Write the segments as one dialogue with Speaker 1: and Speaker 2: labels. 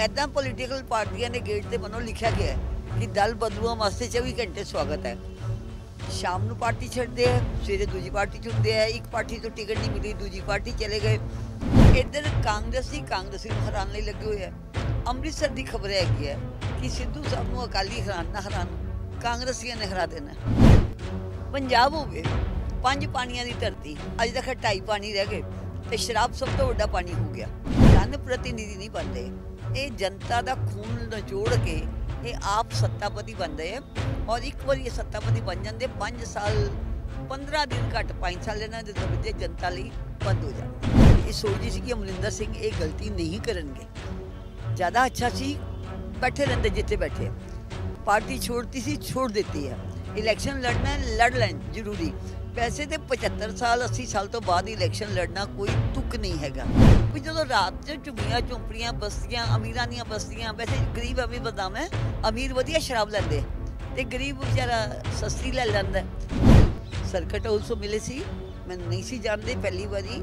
Speaker 1: ਐਦਾਂ ਪੋਲੀਟੀਕਲ ਪਾਰਟੀਆਂ ਨੇ ਗੇਟ ਤੇ ਮਨੋਂ ਲਿਖਿਆ ਗਿਆ ਕਿ ਦਲ ਬਦਲੂਆਂ ਵਾਸਤੇ 24 ਘੰਟੇ ਸਵਾਗਤ ਹੈ ਸ਼ਾਮ ਨੂੰ ਪਾਰਟੀ ਛੱਡਦੇ ਆ ਸਵੇਰੇ ਦੂਜੀ ਪਾਰਟੀ ਚੁਣਦੇ ਆ ਇੱਕ ਪਾਰਟੀ ਤੋਂ ਟਿਕਟ ਨਹੀਂ ਮਿਲੀ ਦੂਜੀ ਪਾਰਟੀ ਚਲੇ ਗਏ ਇੱਧਰ ਕਾਂਗਰਸੀ ਕਾਂਗਰਸੀ ਨੂੰ ਹਰਾਨ ਲਈ ਲੱਗੇ ਹੋਏ ਆ ਅੰਮ੍ਰਿਤਸਰ ਦੀ ਖਬਰ ਹੈਗੀ ਹੈ ਕਿ ਸਿੱਧੂ ਸਾਹਿਬ ਨੂੰ ਅਕਾਲੀ ਹਰਾਨ ਨਾ ਹਰਾਨ ਕਾਂਗਰਸੀਆਂ ਨੇ ਹਰਾ ਦੇਣਾ ਪੰਜਾਬ ਹੋ ਗਏ ਪੰਜ ਪਾਣੀਆਂ ਦੀ ਧਰਤੀ ਅੱਜ ਤੱਕ ਢਾਈ ਪਾਣੀ ਰਹਿ ਗਏ ਤੇ ਸ਼ਰਾਬ ਸਭ ਤੋਂ ਵੱਡਾ ਪਾਣੀ ਹੋ ਗਿਆ ਜਨ ਪ੍ਰਤੀਨਿਧੀ ਨਹੀਂ ਬਣਦੇ ਇਹ ਜਨਤਾ ਦਾ ਖੂਨ ਨਚੋੜ ਕੇ ਇਹ ਆਪ ਸੱਤਾਪਤੀ ਬਣਦੇ ਆ ਔਰ ਇੱਕ ਵਾਰੀ ਇਹ ਸੱਤਾਪਤੀ ਬਣ ਜਾਂਦੇ 5 ਸਾਲ 15 ਦਿਨ ਘੱਟ 5 ਸਾਲ ਇਹਨਾਂ ਦੇ ਦਰਵਾਜ਼ੇ ਜਨਤਾ ਲਈ ਬੰਦ ਹੋ ਜਾਂਦੇ ਇਹ ਸੋਚੀ ਸੀ ਕਿ ਅਮਰਿੰਦਰ ਸਿੰਘ ਇਹ ਗਲਤੀ ਨਹੀਂ ਕਰਨਗੇ ਜ਼ਿਆਦਾ ਅੱਛਾ ਸੀ ਬੈਠੇ ਰਹਿੰਦੇ ਜਿੱਥੇ ਬੈਠੇ ਪਾਰਟੀ ਛੋੜਤੀ ਸੀ ਛੋੜ ਦਿੱਤੀ ਹੈ ਇਲੈਕਸ਼ਨ ਲੜਨਾ ਲੜ ਲੈਣ ਜ਼ਰੂਰੀ ਵੈਸੇ ਤੇ 75 ਸਾਲ 80 ਸਾਲ ਤੋਂ ਬਾਅਦ ਇਲੈਕਸ਼ਨ ਲੜਨਾ ਕੋਈ ਤੁਕ ਨਹੀਂ ਹੈਗਾ ਵੀ ਜਦੋਂ ਰਾਤ 'ਚ ਝੁੰਮੀਆਂ ਚੋਂਪੜੀਆਂ ਬਸਤੀਆਂ ਅਮੀਰਾਂ ਦੀਆਂ ਬਸਤੀਆਂ ਵੈਸੇ ਗਰੀਬ ਅਮੀਰ ਬਦਾਮ ਹੈ ਅਮੀਰ ਵਧੀਆ ਸ਼ਰਾਬ ਲੈਂਦੇ ਤੇ ਗਰੀਬ ਵਿਚਾਰਾ ਸਸਤੀ ਲੈ ਲੈਂਦਾ ਸਰਕਟ ਆਲਸੋ ਮਿਲੇ ਸੀ ਮੈਂ ਨਹੀਂ ਸੀ ਜਾਣਦੇ ਪਹਿਲੀ ਵਾਰੀ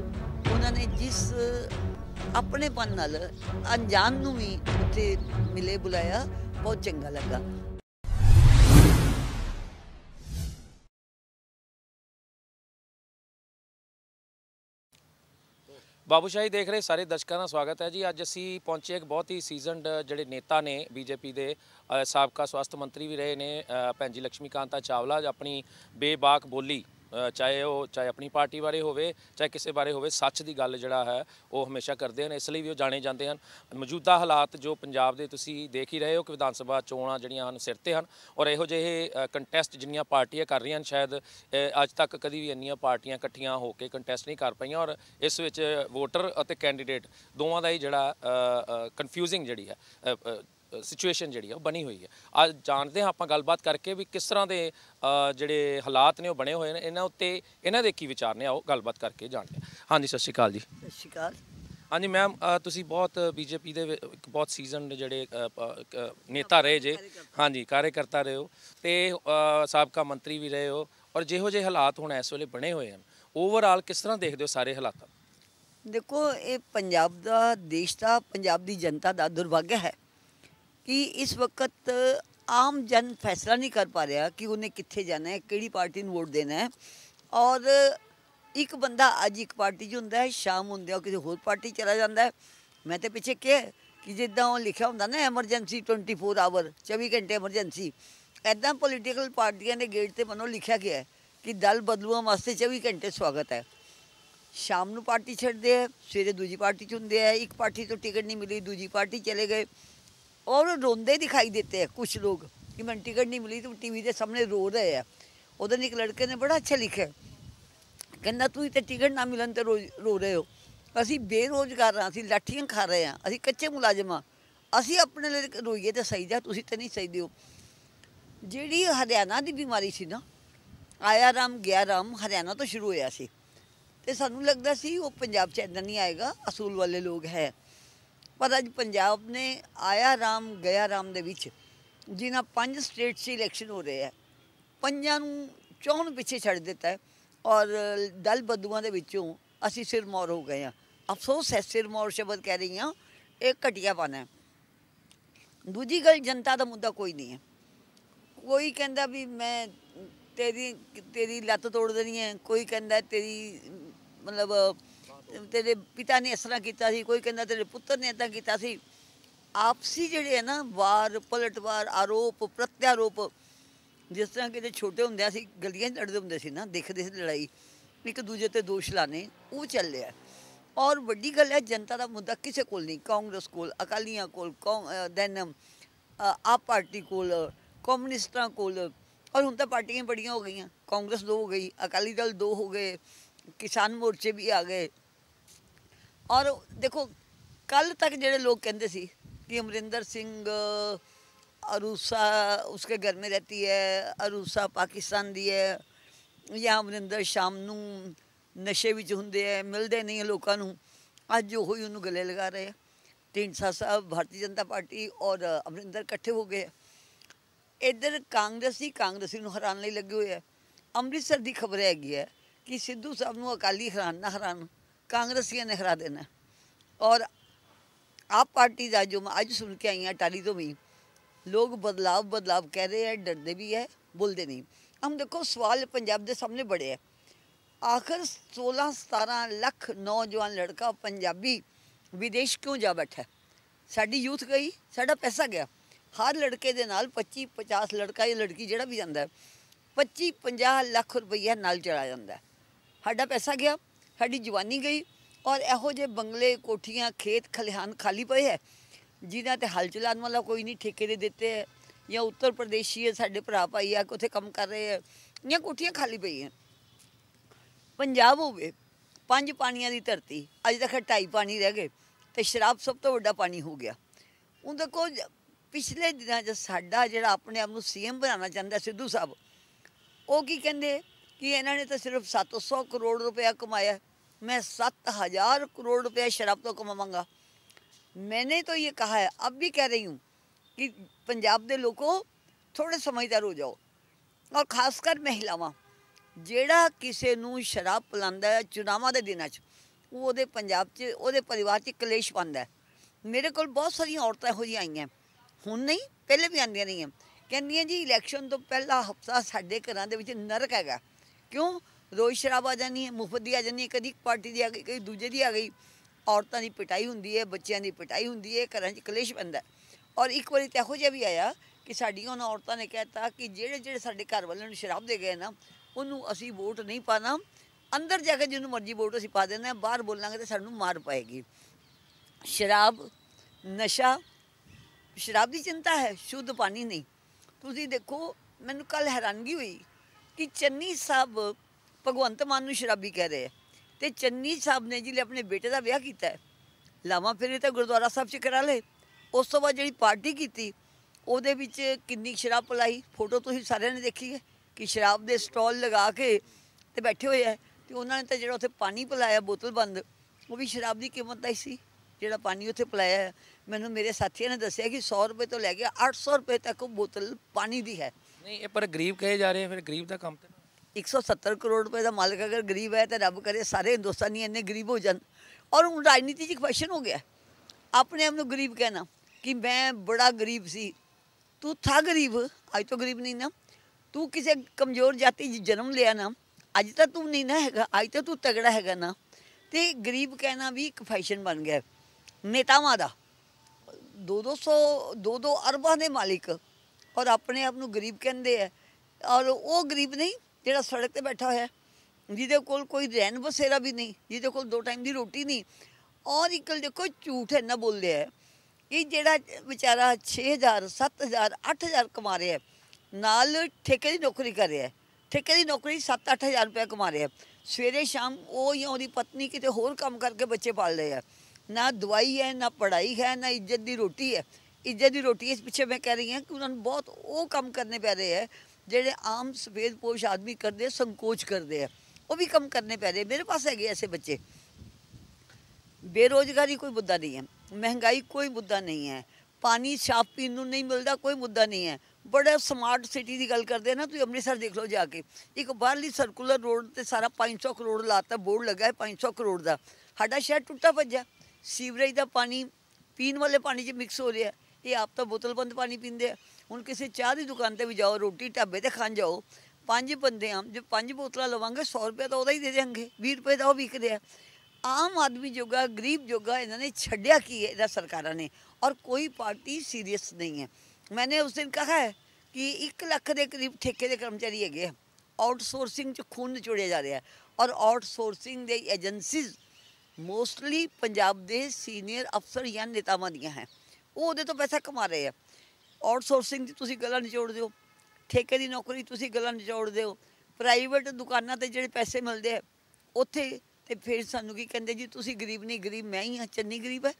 Speaker 1: ਉਹਨਾਂ ਨੇ ਜਿਸ ਆਪਣੇ ਪੰਨ ਨਾਲ ਅਣਜਾਣ ਨੂੰ ਵੀ ਉੱਥੇ ਮਿਲੇ ਬੁਲਾਇਆ ਬਹੁਤ ਚੰਗਾ ਲੱਗਾ
Speaker 2: ਬਾਬੂਸ਼ਾਹੀ ਦੇਖ ਰਹੇ ਸਾਰੇ ਦਰਸ਼ਕਾਂ ਦਾ ਸਵਾਗਤ ਹੈ ਜੀ ਅੱਜ ਅਸੀਂ ਪਹੁੰਚੇ ਇੱਕ ਬਹੁਤ ਹੀ ਸੀਜ਼ਨਡ ਜਿਹੜੇ ਨੇਤਾ ਨੇ ਬੀਜੇਪੀ ਦੇ ਸਾਬਕਾ ਸਵਾਸਥ ਮੰਤਰੀ ਵੀ ਰਹੇ ਨੇ ਭੈਣ ਜੀ ਲక్ష్ਮੀ ਕਾਂਤਾ ਚਾਵਲਾ ਆਪਣੀ ਬੇਬਾਕ ਬੋਲੀ ਚਾਹੇ ਉਹ ਚਾਹੇ ਆਪਣੀ ਪਾਰਟੀ ਬਾਰੇ ਹੋਵੇ ਚਾਹੇ ਕਿਸੇ ਬਾਰੇ ਹੋਵੇ ਸੱਚ ਦੀ ਗੱਲ ਜਿਹੜਾ ਹੈ ਉਹ ਹਮੇਸ਼ਾ ਕਰਦੇ ਹਨ ਇਸ ਲਈ ਵੀ ਉਹ ਜਾਣੇ ਜਾਂਦੇ ਹਨ ਮੌਜੂਦਾ ਹਾਲਾਤ ਜੋ ਪੰਜਾਬ ਦੇ ਤੁਸੀਂ ਦੇਖ ਹੀ ਰਹੇ ਹੋ ਕਿ ਵਿਧਾਨ ਸਭਾ ਚੋਣਾਂ ਜਿਹੜੀਆਂ ਹਨ ਸਿਰ ਤੇ ਹਨ ਔਰ ਇਹੋ ਜਿਹੇ ਕੰਟੈਸਟ ਜਿੰਨੀਆਂ ਪਾਰਟੀਆਂ ਕਰ ਰਹੀਆਂ ਹਨ ਸ਼ਾਇਦ ਅੱਜ ਤੱਕ ਕਦੀ ਵੀ ਇੰਨੀਆਂ ਪਾਰਟੀਆਂ ਇਕੱਠੀਆਂ ਹੋ ਕੇ ਕੰਟੈਸਟ ਨਹੀਂ ਕਰ ਪਈਆਂ ਔਰ ਇਸ ਵਿੱਚ ਵੋਟਰ ਅਤੇ ਕੈਂਡੀਡੇਟ ਦੋਵਾਂ ਦਾ ਹੀ ਜਿਹੜਾ ਕਨਫਿਊਜ਼ਿੰਗ ਜਿਹੜੀ ਹੈ ਸਿਚੁਏਸ਼ਨ ਜਿਹੜੀ ਆ ਉਹ ਬਣੀ ਹੋਈ ਹੈ ਅੱਜ ਜਾਣਦੇ ਹਾਂ ਆਪਾਂ ਗੱਲਬਾਤ ਕਰਕੇ ਵੀ ਕਿਸ ਤਰ੍ਹਾਂ ਦੇ ਜਿਹੜੇ ਹਾਲਾਤ ਨੇ ਉਹ ਬਣੇ ਹੋਏ ਨੇ ਇਹਨਾਂ ਉੱਤੇ ਇਹਨਾਂ ਦੇ ਕੀ ਵਿਚਾਰ ਨੇ ਆਓ ਗੱਲਬਾਤ ਕਰਕੇ ਜਾਣਦੇ ਹਾਂ ਹਾਂਜੀ ਸਤਿ ਸ਼੍ਰੀ ਅਕਾਲ ਜੀ ਸਤਿ ਸ਼੍ਰੀ ਅਕਾਲ ਹਾਂਜੀ ਮੈਮ ਤੁਸੀਂ ਬਹੁਤ ਬੀਜੇਪੀ ਦੇ ਇੱਕ ਬਹੁਤ ਸੀਜ਼ਨ ਜਿਹੜੇ ਨੇਤਾ ਰਹੇ ਜੇ ਹਾਂਜੀ ਕਾਰਜਕਰਤਾ ਰਹੇ ਹੋ ਤੇ ਸਾਬਕਾ ਮੰਤਰੀ ਵੀ ਰਹੇ ਹੋ ਔਰ ਜਿਹੋ ਜਿਹੇ ਹਾਲਾਤ ਹੁਣ ਇਸ ਵੇਲੇ ਬਣੇ ਹੋਏ ਹਨ ਓਵਰਆਲ ਕਿਸ ਤਰ੍ਹਾਂ ਦੇਖਦੇ ਹੋ ਸਾਰੇ ਹਾਲਾਤਾਂ
Speaker 1: ਦੇਖੋ ਇਹ ਪੰਜਾਬ ਦਾ ਦੇਸ਼ ਦਾ ਪੰਜਾਬ ਦੀ ਜਨਤਾ ਦਾ ਦੁਰਭਾਗ ਹੈ ਕਿ ਇਸ ਵਕਤ ਆਮ ਜਨ ਫੈਸਲਾ ਨਹੀਂ ਕਰ ਪਾ ਰਿਹਾ ਕਿ ਉਹਨੇ ਕਿੱਥੇ ਜਾਣਾ ਹੈ ਕਿਹੜੀ ਪਾਰਟੀ ਨੂੰ ਵੋਟ ਦੇਣਾ ਹੈ ਔਰ ਇੱਕ ਬੰਦਾ ਅੱਜ ਇੱਕ ਪਾਰਟੀ 'ਚ ਹੁੰਦਾ ਹੈ ਸ਼ਾਮ ਹੁੰਦੇ ਆ ਕਿਸੇ ਹੋਰ ਪਾਰਟੀ ਚਲਾ ਜਾਂਦਾ ਹੈ ਮੈਂ ਤੇ ਪਿੱਛੇ ਕਿਹਾ ਕਿ ਜਿੱਦਾਂ ਉਹ ਲਿਖਿਆ ਹੁੰਦਾ ਨਾ ਐਮਰਜੈਂਸੀ 24 ਆਵਰ 24 ਘੰਟੇ ਐਮਰਜੈਂਸੀ ਐਦਾਂ ਪੋਲੀਟੀਕਲ ਪਾਰਟੀਆਂ ਦੇ ਗੇਟ ਤੇ ਮਨੋਂ ਲਿਖਿਆ ਗਿਆ ਕਿ ਦਲ ਬਦਲੂਆਂ ਵਾਸਤੇ 24 ਘੰਟੇ ਸਵਾਗਤ ਹੈ ਸ਼ਾਮ ਨੂੰ ਪਾਰਟੀ ਛੱਡਦੇ ਆ ਸਵੇਰੇ ਦੂਜੀ ਪਾਰਟੀ 'ਚ ਹੁੰਦੇ ਆ ਇੱਕ ਪਾਰਟੀ ਤੋਂ ਟਿਕਟ ਨਹੀਂ ਮਿਲੀ ਦੂਜੀ ਪਾਰਟੀ ਚਲੇ ਗਏ ਔਰ ਰੋਂਦੇ ਦਿਖਾਈ ਦਿੱਤੇ हैं ਲੋਕ ਕਿ ਮੈਂ ਟਿਕਟ ਨਹੀਂ ਮਿਲੀ ਤੇ ਟੀਵੀ ਦੇ ਸਾਹਮਣੇ ਰੋ ਰਹੇ ਆ हैं उधर एक ਲੜਕੇ ਨੇ ਬੜਾ ਅੱਛਾ ਲਿਖਿਆ ਕਹਿੰਦਾ ਤੂੰ ਤੇ ਟਿਕਟ ਨਾ ਮਿਲਣ ਤੇ ਰੋ ਰਹੇ ਹੋ ਅਸੀਂ ਬੇਰੋਜ਼ਗਾਰ ਆ ਅਸੀਂ ਲਾਠੀਆਂ ਖਾ ਰਹੇ ਆ ਅਸੀਂ ਕੱਚੇ ਮੁਲਾਜ਼ਮ ਆ ਅਸੀਂ ਆਪਣੇ ਲਈ ਰੋਈਏ ਤੇ ਸਹੀ ਜਾ ਤੁਸੀਂ ਤੇ ਨਹੀਂ ਸਹੀ ਹੋ ਜਿਹੜੀ ਹਰਿਆਣਾ ਦੀ ਬਿਮਾਰੀ ਸੀ ਨਾ ਆਇਆ ਰਾਮ ਗਿਆ ਰਾਮ ਹਰਿਆਣਾ ਤੋਂ ਸ਼ੁਰੂ ਹੋਇਆ ਸੀ ਤੇ ਸਾਨੂੰ ਲੱਗਦਾ ਸੀ ਉਹ ਪੰਜਾਬ 'ਚ ਇਦਾਂ ਨਹੀਂ ਆਏਗਾ ਅਸੂਲ ਵਾਲੇ ਲੋਕ ਹੈ ਪਰ ਅੱਜ ਪੰਜਾਬ ਨੇ ਆਇਆ ਰਾਮ ਗਿਆ ਰਾਮ ਦੇ ਵਿੱਚ ਜਿਨ੍ਹਾਂ ਪੰਜ ਸਟੇਟਸ 'ਚ ਇਲੈਕਸ਼ਨ ਹੋ ਰਹੇ ਹੈ ਪੰਜਾਂ ਨੂੰ ਚੌਣ ਪਿੱਛੇ ਛੱਡ ਦਿੱਤਾ ਹੈ ਔਰ ਦਲ ਬਦੂਆਂ ਦੇ ਵਿੱਚੋਂ ਅਸੀਂ ਸਿਰਮੌਰ ਹੋ ਗਏ ਆ ਅਫਸੋਸ ਹੈ ਸਿਰਮੌਰ ਸ਼ਬਦ ਕਹਿ ਰਹੀ ਆ ਇਹ ਘਟਿਆਪਣਾ ਹੈ ਦੂਜੀ ਗੱਲ ਜਨਤਾ ਦਾ ਮੁੱਦਾ ਕੋਈ ਨਹੀਂ ਹੈ ਕੋਈ ਕਹਿੰਦਾ ਵੀ ਮੈਂ ਤੇਰੀ ਤੇਰੀ ਲੱਤ ਤੋੜ ਦੇਣੀ ਹੈ ਕੋਈ ਕਹਿੰਦਾ ਤੇਰੀ ਮਤਲਬ ਤੇਰੇ ਪਿਤਾ ਨੇ ਇਸ ਤਰ੍ਹਾਂ ਕੀਤਾ ਸੀ ਕੋਈ ਕਹਿੰਦਾ ਤੇਰੇ ਪੁੱਤਰ ਨੇ ਇਦਾਂ ਕੀਤਾ ਸੀ ਆਪਸੀ ਜਿਹੜੇ ਆ ਨਾ ਵਾਰ ਪਲਟਵਾਰ ਆਰੋਪ ਪ੍ਰਤਿਆਰੋਪ ਜਿਸ ਤਰ੍ਹਾਂ ਕਿਤੇ ਛੋਟੇ ਹੁੰਦੇ ਸੀ ਗਲੀਆਂ 'ਚ ਲੜਦੇ ਹੁੰਦੇ ਸੀ ਨਾ ਦੇਖਦੇ ਸੀ ਲੜਾਈ ਇੱਕ ਦੂਜੇ ਤੇ ਦੋਸ਼ ਲਾਣੇ ਉਹ ਚੱਲਿਆ ਔਰ ਵੱਡੀ ਗੱਲ ਹੈ ਜਨਤਾ ਦਾ ਮੁੱਦਾ ਕਿਸੇ ਕੋਲ ਨਹੀਂ ਕਾਂਗਰਸ ਕੋਲ ਅਕਾਲੀਆਂ ਕੋਲ ਦੈਨ ਆਪ ਪਾਰਟੀ ਕੋਲ ਕਮਿਊਨਿਸਟਾਂ ਕੋਲ ਔਰ ਹੁਣ ਤਾਂ ਪਾਰਟੀਆਂ ਬੜੀਆਂ ਹੋ ਗਈਆਂ ਕਾਂਗਰਸ ਦੋ ਹੋ ਗਈ ਅਕਾਲੀ ਦਲ ਦੋ ਹੋ ਗਏ ਕਿਸਾਨ ਮੋਰਚੇ ਵੀ ਆ ਗਏ ਔਰ ਦੇਖੋ ਕੱਲ ਤੱਕ ਜਿਹੜੇ ਲੋਕ ਕਹਿੰਦੇ ਸੀ ਕਿ ਅਮਰਿੰਦਰ ਸਿੰਘ ਅਰੂਸਾ ਉਸਕੇ ਘਰ ਮੇ ਰਹਤੀ ਹੈ ਅਰੂਸਾ ਪਾਕਿਸਤਾਨ ਦੀ ਹੈ ਜਾਂ ਅਮਰਿੰਦਰ ਸ਼ਾਮ ਨੂੰ ਨਸ਼ੇ ਵਿੱਚ ਹੁੰਦੇ ਐ ਮਿਲਦੇ ਨਹੀਂ ਲੋਕਾਂ ਨੂੰ ਅੱਜ ਉਹ ਹੀ ਉਹਨੂੰ ਗਲੇ ਲਗਾ ਰਹੇ ਢੀਂਡਸਾ ਸਾਹਿਬ ਭਾਰਤੀ ਜਨਤਾ ਪਾਰਟੀ ਔਰ ਅਮਰਿੰਦਰ ਇਕੱਠੇ ਹੋ ਗਏ ਇੱਧਰ ਕਾਂਗਰਸੀ ਕਾਂਗਰਸੀ ਨੂੰ ਹਰਾਨ ਲਈ ਲੱਗੇ ਹੋਏ ਐ ਅੰਮ੍ਰਿਤਸਰ ਦੀ ਖਬਰ ਹੈਗੀ ਹੈ ਕਿ ਸਿੱਧੂ ਸਾਹਿਬ ਨੂੰ ਅਕਾਲੀ ਹਰਾਨ ਨਾ ਹਰਾਨ ਕਾਂਗਰਸੀਆਂ ਨੇ ਖਰਾ ਦੇਣਾ ਔਰ ਆਪ ਪਾਰਟੀ ਦਾ ਜੋ ਮੈਂ ਅੱਜ ਸੁਣ ਕੇ ਆਈ ਟਾਲੀ ਤੋਂ ਵੀ ਲੋਕ ਬਦਲਾਵ ਬਦਲਾਵ ਕਹਿ ਰਹੇ ਹੈ ਡਰਦੇ ਵੀ ਹੈ ਬੋਲਦੇ ਨਹੀਂ ਹਮ ਦੇਖੋ ਸਵਾਲ ਪੰਜਾਬ ਦੇ ਸਾਹਮਣੇ ਬੜੇ ਹੈ ਆਖਰ 16 17 ਲੱਖ ਨੌਜਵਾਨ ਲੜਕਾ ਪੰਜਾਬੀ ਵਿਦੇਸ਼ ਕਿਉਂ ਜਾ ਬੈਠਾ ਸਾਡੀ ਯੂਥ ਗਈ ਸਾਡਾ ਪੈਸਾ ਗਿਆ ਹਰ ਲੜਕੇ ਦੇ ਨਾਲ 25 50 ਲੜਕਾ ਜਾਂ ਲੜਕੀ ਜਿਹੜਾ ਵੀ ਜਾਂਦਾ 25 50 ਲੱਖ ਰੁਪਈਆ ਨਾਲ ਚਲਾ ਜਾਂਦਾ ਸਾਡਾ ਪੈਸਾ ਗਿਆ ਸਾਡੀ ਜਵਾਨੀ ਗਈ ਔਰ ਇਹੋ ਜੇ ਬੰਗਲੇ ਕੋਠੀਆਂ ਖੇਤ ਖਲਿਹਾਨ ਖਾਲੀ ਪਏ ਹੈ ਜਿਨ੍ਹਾਂ ਤੇ ਹਲ ਚਲਾਉਣ ਵਾਲਾ ਕੋਈ ਨਹੀਂ ਠੇਕੇ ਦੇ ਦਿੱਤੇ ਹੈ ਜਾਂ ਉੱਤਰ ਪ੍ਰਦੇਸ਼ੀ ਸਾਡੇ ਭਰਾ ਭਾਈ ਆ ਉੱਥੇ ਕੰਮ ਕਰ ਰਹੇ ਹੈ ਜਾਂ ਕੋਠੀਆਂ ਖਾਲੀ ਪਈ ਹੈ ਪੰਜਾਬ ਹੋਵੇ ਪੰਜ ਪਾਣੀਆਂ ਦੀ ਧਰਤੀ ਅੱਜ ਤੱਕ ਢਾਈ ਪਾਣੀ ਰਹਿ ਗਏ ਤੇ ਸ਼ਰਾਬ ਸਭ ਤੋਂ ਵੱਡਾ ਪਾਣੀ ਹੋ ਗਿਆ ਉਹਦੇ ਕੋਲ ਪਿਛਲੇ ਦਿਨਾਂ 'ਚ ਸਾਡਾ ਜਿਹੜਾ ਆਪਣੇ ਆਪ ਨੂੰ ਸੀਐਮ ਬਣਾਉਣਾ ਚਾਹੁੰਦਾ ਸਿੱਧੂ ਸਾਹਿਬ ਉਹ ਕੀ ਕਹਿੰਦੇ ਕਿ ਇਹਨਾਂ ਨੇ ਤਾਂ ਸਿਰਫ 700 ਕਰੋੜ ਰੁਪਇਆ ਕਮਾਇਆ ਮੈਂ 7000 ਕਰੋੜ ਰੁਪਏ ਸ਼ਰਾਬ ਤੋਂ ਕਮਾਵਾਂਗਾ ਮੈਨੇ ਤਾਂ ਇਹ ਕਹਾ ਹੈ ਅਬ ਵੀ ਕਹਿ ਰਹੀ रही ਕਿ ਪੰਜਾਬ ਦੇ ਲੋਕੋ ਥੋੜੇ ਸਮਝਦਾਰ ਹੋ ਜਾਓ ਔਰ ਖਾਸ ਕਰ ਮਹਿਲਾਵਾਂ ਜਿਹੜਾ ਕਿਸੇ ਨੂੰ ਸ਼ਰਾਬ ਪਲਾਂਦਾ ਹੈ ਚੁਣਾਵਾਂ ਦੇ ਦਿਨਾਂ 'ਚ ਉਹ ਉਹਦੇ ਪੰਜਾਬ 'ਚ ਉਹਦੇ ਪਰਿਵਾਰ 'ਚ ਕਲੇਸ਼ ਪਾਉਂਦਾ ਮੇਰੇ ਕੋਲ ਬਹੁਤ ਸਾਰੀਆਂ ਔਰਤਾਂ ਇਹੋ ਜਿਹੀਆਂ ਆਈਆਂ ਹੁਣ ਨਹੀਂ ਪਹਿਲੇ ਵੀ ਆਂਦੀਆਂ ਰਹੀਆਂ ਕਹਿੰਦੀਆਂ ਜੀ ਇਲੈਕਸ਼ਨ ਤੋਂ ਪਹਿਲਾ ਹਫਤਾ ਸਾਡੇ ਘਰਾਂ ਦੇ ਵਿੱਚ ਨਰਕ ਹੈਗਾ ਕਿਉਂ ਰੋਜ਼ ਸ਼ਰਾਬ ਆ ਜਾਣੀ ਹੈ ਮੁਫਤ ਦੀ ਆ ਜਾਣੀ ਹੈ ਕਦੀ ਪਾਰਟੀ ਦੀ ਆ ਗਈ ਕਦੀ ਦੂਜੇ ਦੀ ਆ ਗਈ ਔਰਤਾਂ ਦੀ ਪਟਾਈ ਹੁੰਦੀ ਹੈ ਬੱਚਿਆਂ ਦੀ ਪਟਾਈ ਹੁੰਦੀ ਹੈ ਘਰਾਂ 'ਚ ਕਲੇਸ਼ ਪੈਂਦਾ ਔਰ ਇੱਕ ਵਾਰੀ ਤੇ ਇਹੋ ਜਿਹਾ ਵੀ ਆਇਆ ਕਿ ਸਾਡੀਆਂ ਉਹਨਾਂ ਔਰਤਾਂ ਨੇ ਕਹਿਤਾ ਕਿ ਜਿਹੜੇ ਜਿਹੜੇ ਸਾਡੇ ਘਰ ਵਾਲਿਆਂ ਨੂੰ ਸ਼ਰਾਬ ਦੇ ਗਏ ਨਾ ਉਹਨੂੰ ਅਸੀਂ ਵੋਟ ਨਹੀਂ ਪਾਣਾ ਅੰਦਰ ਜਾ ਕੇ ਜਿਹਨੂੰ ਮਰਜ਼ੀ ਵੋਟ ਅਸੀਂ ਪਾ ਦੇਣਾ ਬਾਹਰ ਬੋਲਾਂਗੇ ਤੇ ਸਾਨੂੰ ਮਾਰ ਪਾਏਗੀ ਸ਼ਰਾਬ ਨਸ਼ਾ ਸ਼ਰਾਬ ਦੀ ਚਿੰਤਾ ਹੈ ਸ਼ੁੱਧ ਪਾਣੀ ਨਹੀਂ ਤੁਸੀਂ ਦੇਖੋ ਮੈਨੂੰ ਕੱਲ ਹੈਰਾਨਗੀ ਹੋਈ ਕਿ ਚੰਨੀ ਸਾਹਿਬ ਭਗਵੰਤ ਮਾਨ ਨੂੰ ਸ਼ਰਾਬੀ ਕਹਿ ਰਹੇ ਆ ਤੇ ਚੰਨੀ ਸਾਹਿਬ ਨੇ ਜੀ ਆਪਣੇ ਬੇਟੇ ਦਾ ਵਿਆਹ ਕੀਤਾ ਹੈ ਲਾਵਾ ਇਹ ਤਾਂ ਗੁਰਦੁਆਰਾ ਸਾਹਿਬ 'ਚ ਕਰਾ ਲੇ ਉਸ ਤੋਂ ਬਾਅਦ ਜਿਹੜੀ ਪਾਰਟੀ ਕੀਤੀ ਉਹਦੇ ਵਿੱਚ ਕਿੰਨੀ ਸ਼ਰਾਬ ਪਲਾਈ ਫੋਟੋ ਤੁਸੀਂ ਸਾਰਿਆਂ ਨੇ ਦੇਖੀ ਹੈ ਕਿ ਸ਼ਰਾਬ ਦੇ ਸਟਾਲ ਲਗਾ ਕੇ ਤੇ ਬੈਠੇ ਹੋਏ ਆ ਤੇ ਉਹਨਾਂ ਨੇ ਤਾਂ ਜਿਹੜਾ ਉੱਥੇ ਪਾਣੀ ਪਲਾਇਆ ਬੋਤਲ ਬੰਦ ਉਹ ਵੀ ਸ਼ਰਾਬ ਦੀ ਕੀਮਤ ਦਾ ਹੀ ਸੀ ਜਿਹੜਾ ਪਾਣੀ ਉੱਥੇ ਪਲਾਇਆ ਮੈਨੂੰ ਮੇਰੇ ਸਾਥੀਆਂ ਨੇ ਦੱਸਿਆ ਕਿ 100 ਰੁਪਏ ਤੋਂ ਲੈ ਕੇ 800 ਰੁਪਏ ਤੱਕ ਉਹ ਬੋਤਲ ਪਾਣੀ ਦੀ ਹੈ
Speaker 2: ਨਹੀਂ ਇਹ ਪਰ ਗਰੀਬ
Speaker 1: ਕਹੇ ਜਾ ਰਹੇ ਫਿਰ ਗਰੀਬ ਦਾ ਕੰਮ ਤੇ 170 ਕਰੋੜ ਰੁਪਏ ਦਾ ਮਾਲਕ ਅਗਰ ਗਰੀਬ ਹੈ ਤਾਂ ਰੱਬ ਕਰੇ ਸਾਰੇ ਹਿੰਦੁਸਤਾਨੀ ਇੰਨੇ ਗਰੀਬ ਹੋ ਜਾਣ ਔਰ ਹੁਣ ਰਾਜਨੀਤੀ 'ਚ ਕੁਐਸਚਨ ਹੋ ਗਿਆ ਆਪਣੇ ਆਪ ਨੂੰ ਗਰੀਬ ਕਹਿਣਾ ਕਿ ਮੈਂ ਬੜਾ ਗਰੀਬ ਸੀ ਤੂੰ ਥਾ ਗਰੀਬ ਅੱਜ ਤੋਂ ਗਰੀਬ ਨਹੀਂ ਨਾ ਤੂੰ ਕਿਸੇ ਕਮਜ਼ੋਰ ਜਾਤੀ ਜੀ ਜਨਮ ਲਿਆ ਨਾ ਅੱਜ ਤਾਂ ਤੂੰ ਨਹੀਂ ਨਾ ਹੈਗਾ ਅੱਜ ਤਾਂ ਤੂੰ ਤਗੜਾ ਹੈਗਾ ਨਾ ਤੇ ਗਰੀਬ ਕਹਿਣਾ ਵੀ ਇੱਕ ਫੈਸ਼ਨ ਬਣ ਗਿਆ ਨੇਤਾਵਾਂ ਦਾ 200 2-2 ਅਰਬਾਂ ਦੇ ਮਾਲਿਕ ਔਰ ਆਪਣੇ ਆਪ ਨੂੰ ਗਰੀਬ ਕਹਿੰਦੇ ਆ ਔਰ ਉਹ ਗਰੀਬ ਨਹੀਂ जोड़ा सड़क पर बैठा हुआ जिद कोई रैन बसेरा भी नहीं जिद को दो टाइम की रोटी नहीं और एक देखो झूठ इन्ना बोल रहा है कि जोड़ा बेचारा छे हज़ार सत्त हज़ार अठ हज़ार कमा रहा है नाल ठेके की नौकरी कर रहा है ठेके की नौकरी सत्त अठ हज़ार रुपया कमा रहा है सवेरे शाम वो या वो पत्नी कितने होर काम करके बच्चे पाल रहे हैं ना दवाई है ना पढ़ाई है ना इज्जत की रोटी है इज्जत की रोटी इस पिछे मैं कह रही हूँ कि उन्होंने बहुत वो कम करने पै रहे हैं ਜਿਹੜੇ ਆਮ ਸਫੇਦ ਪੋਸ਼ ਆਦਮੀ ਕਰਦੇ ਸੰਕੋਚ ਕਰਦੇ ਆ ਉਹ ਵੀ ਕੰਮ ਕਰਨੇ ਪੈ ਰਹੇ ਮੇਰੇ ਪਾਸ ਹੈਗੇ ਐਸੇ ਬੱਚੇ ਬੇਰੋਜ਼ਗਾਰੀ ਕੋਈ ਮੁੱਦਾ ਨਹੀਂ ਹੈ ਮਹਿੰਗਾਈ ਕੋਈ ਮੁੱਦਾ ਨਹੀਂ ਹੈ ਪਾਣੀ ਸਾਫ ਪੀਣ ਨੂੰ ਨਹੀਂ ਮਿਲਦਾ ਕੋਈ ਮੁੱਦਾ ਨਹੀਂ ਹੈ ਬੜਾ ਸਮਾਰਟ ਸਿਟੀ ਦੀ ਗੱਲ ਕਰਦੇ ਨਾ ਤੁਸੀਂ ਅੰਮ੍ਰਿਤਸਰ ਦੇਖ ਲਓ ਜਾ ਕੇ ਇੱਕ ਬਾਹਰਲੀ ਸਰਕੂਲਰ ਰੋਡ ਤੇ ਸਾਰਾ 500 ਕਰੋੜ ਲਾਤਾ ਬੋਰਡ ਲੱਗਾ ਹੈ 500 ਕਰੋੜ ਦਾ ਸਾਡਾ ਸ਼ਹਿਰ ਟੁੱਟਾ ਭੱਜਾ ਸੀਵਰੇਜ ਦਾ ਪਾਣੀ ਪੀਣ ਵਾਲੇ ਪਾਣੀ 'ਚ ਮਿਕਸ ਹੋ ਰਿਹਾ ਇਹ ਆਪ ਤਾਂ ਬੋਤਲਬੰਦ ਪਾਣੀ ਪੀਂਦੇ ਆ हूँ किसी चाह की दुकान पर भी जाओ रोटी ढाबे तो खा जाओ पांच बंद जो पांच बोतल लवेंगे सौ रुपये तो वह ही दे देंगे भी रुपये का वह विक हैं आम आदमी जोगा गरीब जोगा इन्होंने छड़िया की है इन्हें सरकार ने और कोई पार्टी सीरीयस नहीं है मैंने उस दिन कहा है कि एक लख के करीब ठेके के कर्मचारी है आउटसोरसिंग खून चोड़े जा रहे हैं और आउटसोरसिंग एजेंसीज मोस्टली पंजाब के सीनियर अफसर या नेतावान दियाँ हैं वो वो तो पैसा कमा रहे हैं ਆਊਟਸੋਰਸਿੰਗ ਦੀ ਤੁਸੀਂ ਗੱਲਾਂ ਨਿਚੋੜਦੇ ਹੋ ਠੇਕੇ ਦੀ ਨੌਕਰੀ ਤੁਸੀਂ ਗੱਲਾਂ ਨਿਚੋੜਦੇ ਹੋ ਪ੍ਰਾਈਵੇਟ ਦੁਕਾਨਾਂ ਤੇ ਜਿਹੜੇ ਪੈਸੇ ਮਿਲਦੇ ਆ ਉੱਥੇ ਤੇ ਫਿਰ ਸਾਨੂੰ ਕੀ ਕਹਿੰਦੇ ਜੀ ਤੁਸੀਂ ਗਰੀਬ ਨਹੀਂ ਗਰੀਬ ਮੈਂ ਹੀ ਹਾਂ ਚੰਨੀ ਗਰੀਬ ਹੈ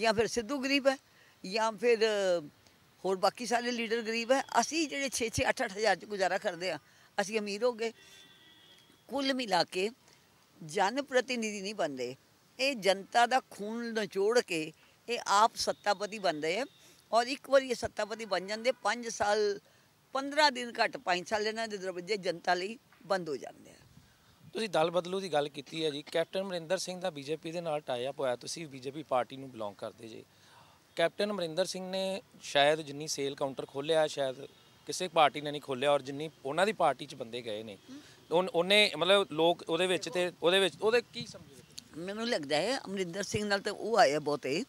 Speaker 1: ਜਾਂ ਫਿਰ ਸਿੱਧੂ ਗਰੀਬ ਹੈ ਜਾਂ ਫਿਰ ਹੋਰ ਬਾਕੀ ਸਾਰੇ ਲੀਡਰ ਗਰੀਬ ਹੈ ਅਸੀਂ ਜਿਹੜੇ 6-6 8-8 ਹਜ਼ਾਰ 'ਚ ਗੁਜ਼ਾਰਾ ਕਰਦੇ ਆ ਅਸੀਂ ਅਮੀਰ ਹੋ ਗਏ ਕੁੱਲ ਮਿਲਾ ਕੇ ਜਨ ਪ੍ਰਤੀਨਿਧੀ ਨਹੀਂ ਬਣਦੇ ਇਹ ਜਨਤਾ ਦਾ ਖੂਨ ਨਿਚੋੜ ਕੇ ਇਹ ਆਪ ਸੱਤਾਪਤੀ ਬਣਦੇ ਆ ਔਰ ਇੱਕ ਵਾਰੀ ਇਹ ਸੱਤਾਪਤੀ ਬਣ ਜਾਂਦੇ 5 ਸਾਲ 15 ਦਿਨ ਘੱਟ 5 ਸਾਲ ਇਹਨਾਂ ਦੇ ਦਰਵਾਜ਼ੇ ਜਨਤਾ ਲਈ ਬੰਦ ਹੋ ਜਾਂਦੇ ਆ
Speaker 2: ਤੁਸੀਂ ਦਲ ਬਦਲੂ ਦੀ ਗੱਲ ਕੀਤੀ ਹੈ ਜੀ ਕੈਪਟਨ ਮਰਿੰਦਰ ਸਿੰਘ ਦਾ ਬੀਜੇਪੀ ਦੇ ਨਾਲ ਟਾਈ ਅਪ ਹੋਇਆ ਤੁਸੀਂ ਬੀਜੇਪੀ ਪਾਰਟੀ ਨੂੰ ਬਿਲੋਂਗ ਕਰਦੇ ਜੇ ਕੈਪਟਨ ਮਰਿੰਦਰ ਸਿੰਘ ਨੇ ਸ਼ਾਇਦ ਜਿੰਨੀ ਸੇਲ ਕਾਊਂਟਰ ਖੋਲਿਆ ਸ਼ਾਇਦ ਕਿਸੇ ਪਾਰਟੀ ਨੇ ਨਹੀਂ ਖੋਲਿਆ ਔਰ ਜਿੰਨੀ ਉਹਨਾਂ ਦੀ ਪਾਰਟੀ 'ਚ ਬੰਦੇ ਗਏ ਨੇ ਉਹਨੇ ਮਤਲਬ ਲੋਕ ਉਹਦੇ ਵਿੱਚ ਤੇ ਉਹਦੇ ਵਿੱਚ ਉਹਦੇ ਕੀ ਸਮਝਦੇ
Speaker 1: ਮੈਨੂੰ ਲੱਗਦਾ ਹੈ ਅਮਰਿੰਦਰ ਸਿੰਘ ਨਾਲ ਤਾਂ ਉਹ ਆਇਆ ਬਹੁਤੇ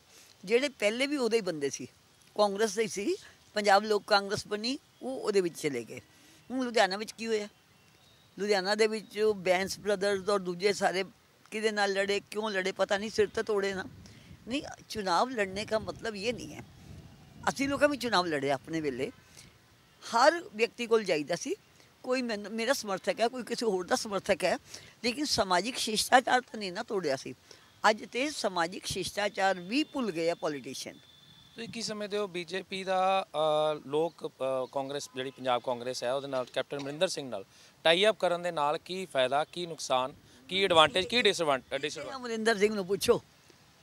Speaker 1: ਜਿਹੜੇ ਪਹਿਲੇ ਵੀ ਉਹਦੇ ਹੀ ਬੰਦੇ ਸੀ ਕਾਂਗਰਸ ਦੇ ਸੀ ਪੰਜਾਬ ਲੋਕ ਕਾਂਗਰਸ ਬਣੀ ਉਹ ਉਹਦੇ ਵਿੱਚ ਚਲੇ ਗਏ ਹੁਣ ਲੁਧਿਆਣਾ ਵਿੱਚ ਕੀ ਹੋਇਆ ਲੁਧਿਆਣਾ ਦੇ ਵਿੱਚ ਬੈਂਸ ਬ੍ਰਦਰਸ ਔਰ ਦੂਜੇ ਸਾਰੇ ਕਿਹਦੇ ਨਾਲ ਲੜੇ ਕਿਉਂ ਲੜੇ ਪਤਾ ਨਹੀਂ ਸਿਰ ਤੇ ਤੋੜੇ ਨਾ ਨਹੀਂ ਚੁਣਾਵ ਲੜਨੇ ਦਾ ਮਤਲਬ ਇਹ ਨਹੀਂ ਹੈ ਅਸੀਂ ਲੋਕਾਂ ਵੀ ਚੋਣ ਲੜੇ ਆਪਣੇ ਵੇਲੇ ਹਰ ਵਿਅਕਤੀ ਕੋਲ ਜਾਈਦਾ ਸੀ ਕੋਈ ਮੇਰਾ ਸਮਰਥਕ ਹੈ ਕੋਈ ਕਿਸੇ ਹੋਰ ਦਾ ਸਮਰਥਕ ਹੈ ਲੇਕਿਨ ਸਮਾਜਿਕ ਸ਼ਿਸ਼ਟਾਚਾਰ ਤਾਂ ਨਹੀਂ ਨਾ ਤੋੜਿਆ ਸੀ ਅੱਜ ਤੇ ਸਮਾਜਿਕ ਸ਼ਿਸ਼ਟਾਚਾਰ ਵੀ ਭੁੱਲ ਗਏ ਆ ਪੋਲੀਟੀਸ਼ੀਅਨ
Speaker 2: ਤੁਸੀਂ ਕੀ ਸਮਝਦੇ ਹੋ ਬੀਜੇਪੀ ਦਾ ਲੋਕ ਕਾਂਗਰਸ ਜਿਹੜੀ ਪੰਜਾਬ ਕਾਂਗਰਸ ਹੈ ਉਹਦੇ ਨਾਲ ਕੈਪਟਨ ਮਰਿੰਦਰ ਸਿੰਘ ਨਾਲ ਟਾਈ ਅਪ ਕਰਨ ਦੇ ਨਾਲ ਕੀ ਫਾਇਦਾ ਕੀ ਨੁਕਸਾਨ ਕੀ ਐਡਵਾਂਟੇਜ ਕੀ ਡਿਸਐਡਵਾਂਟੇਜ
Speaker 1: ਮਰਿੰਦਰ ਸਿੰਘ ਨੂੰ ਪੁੱਛੋ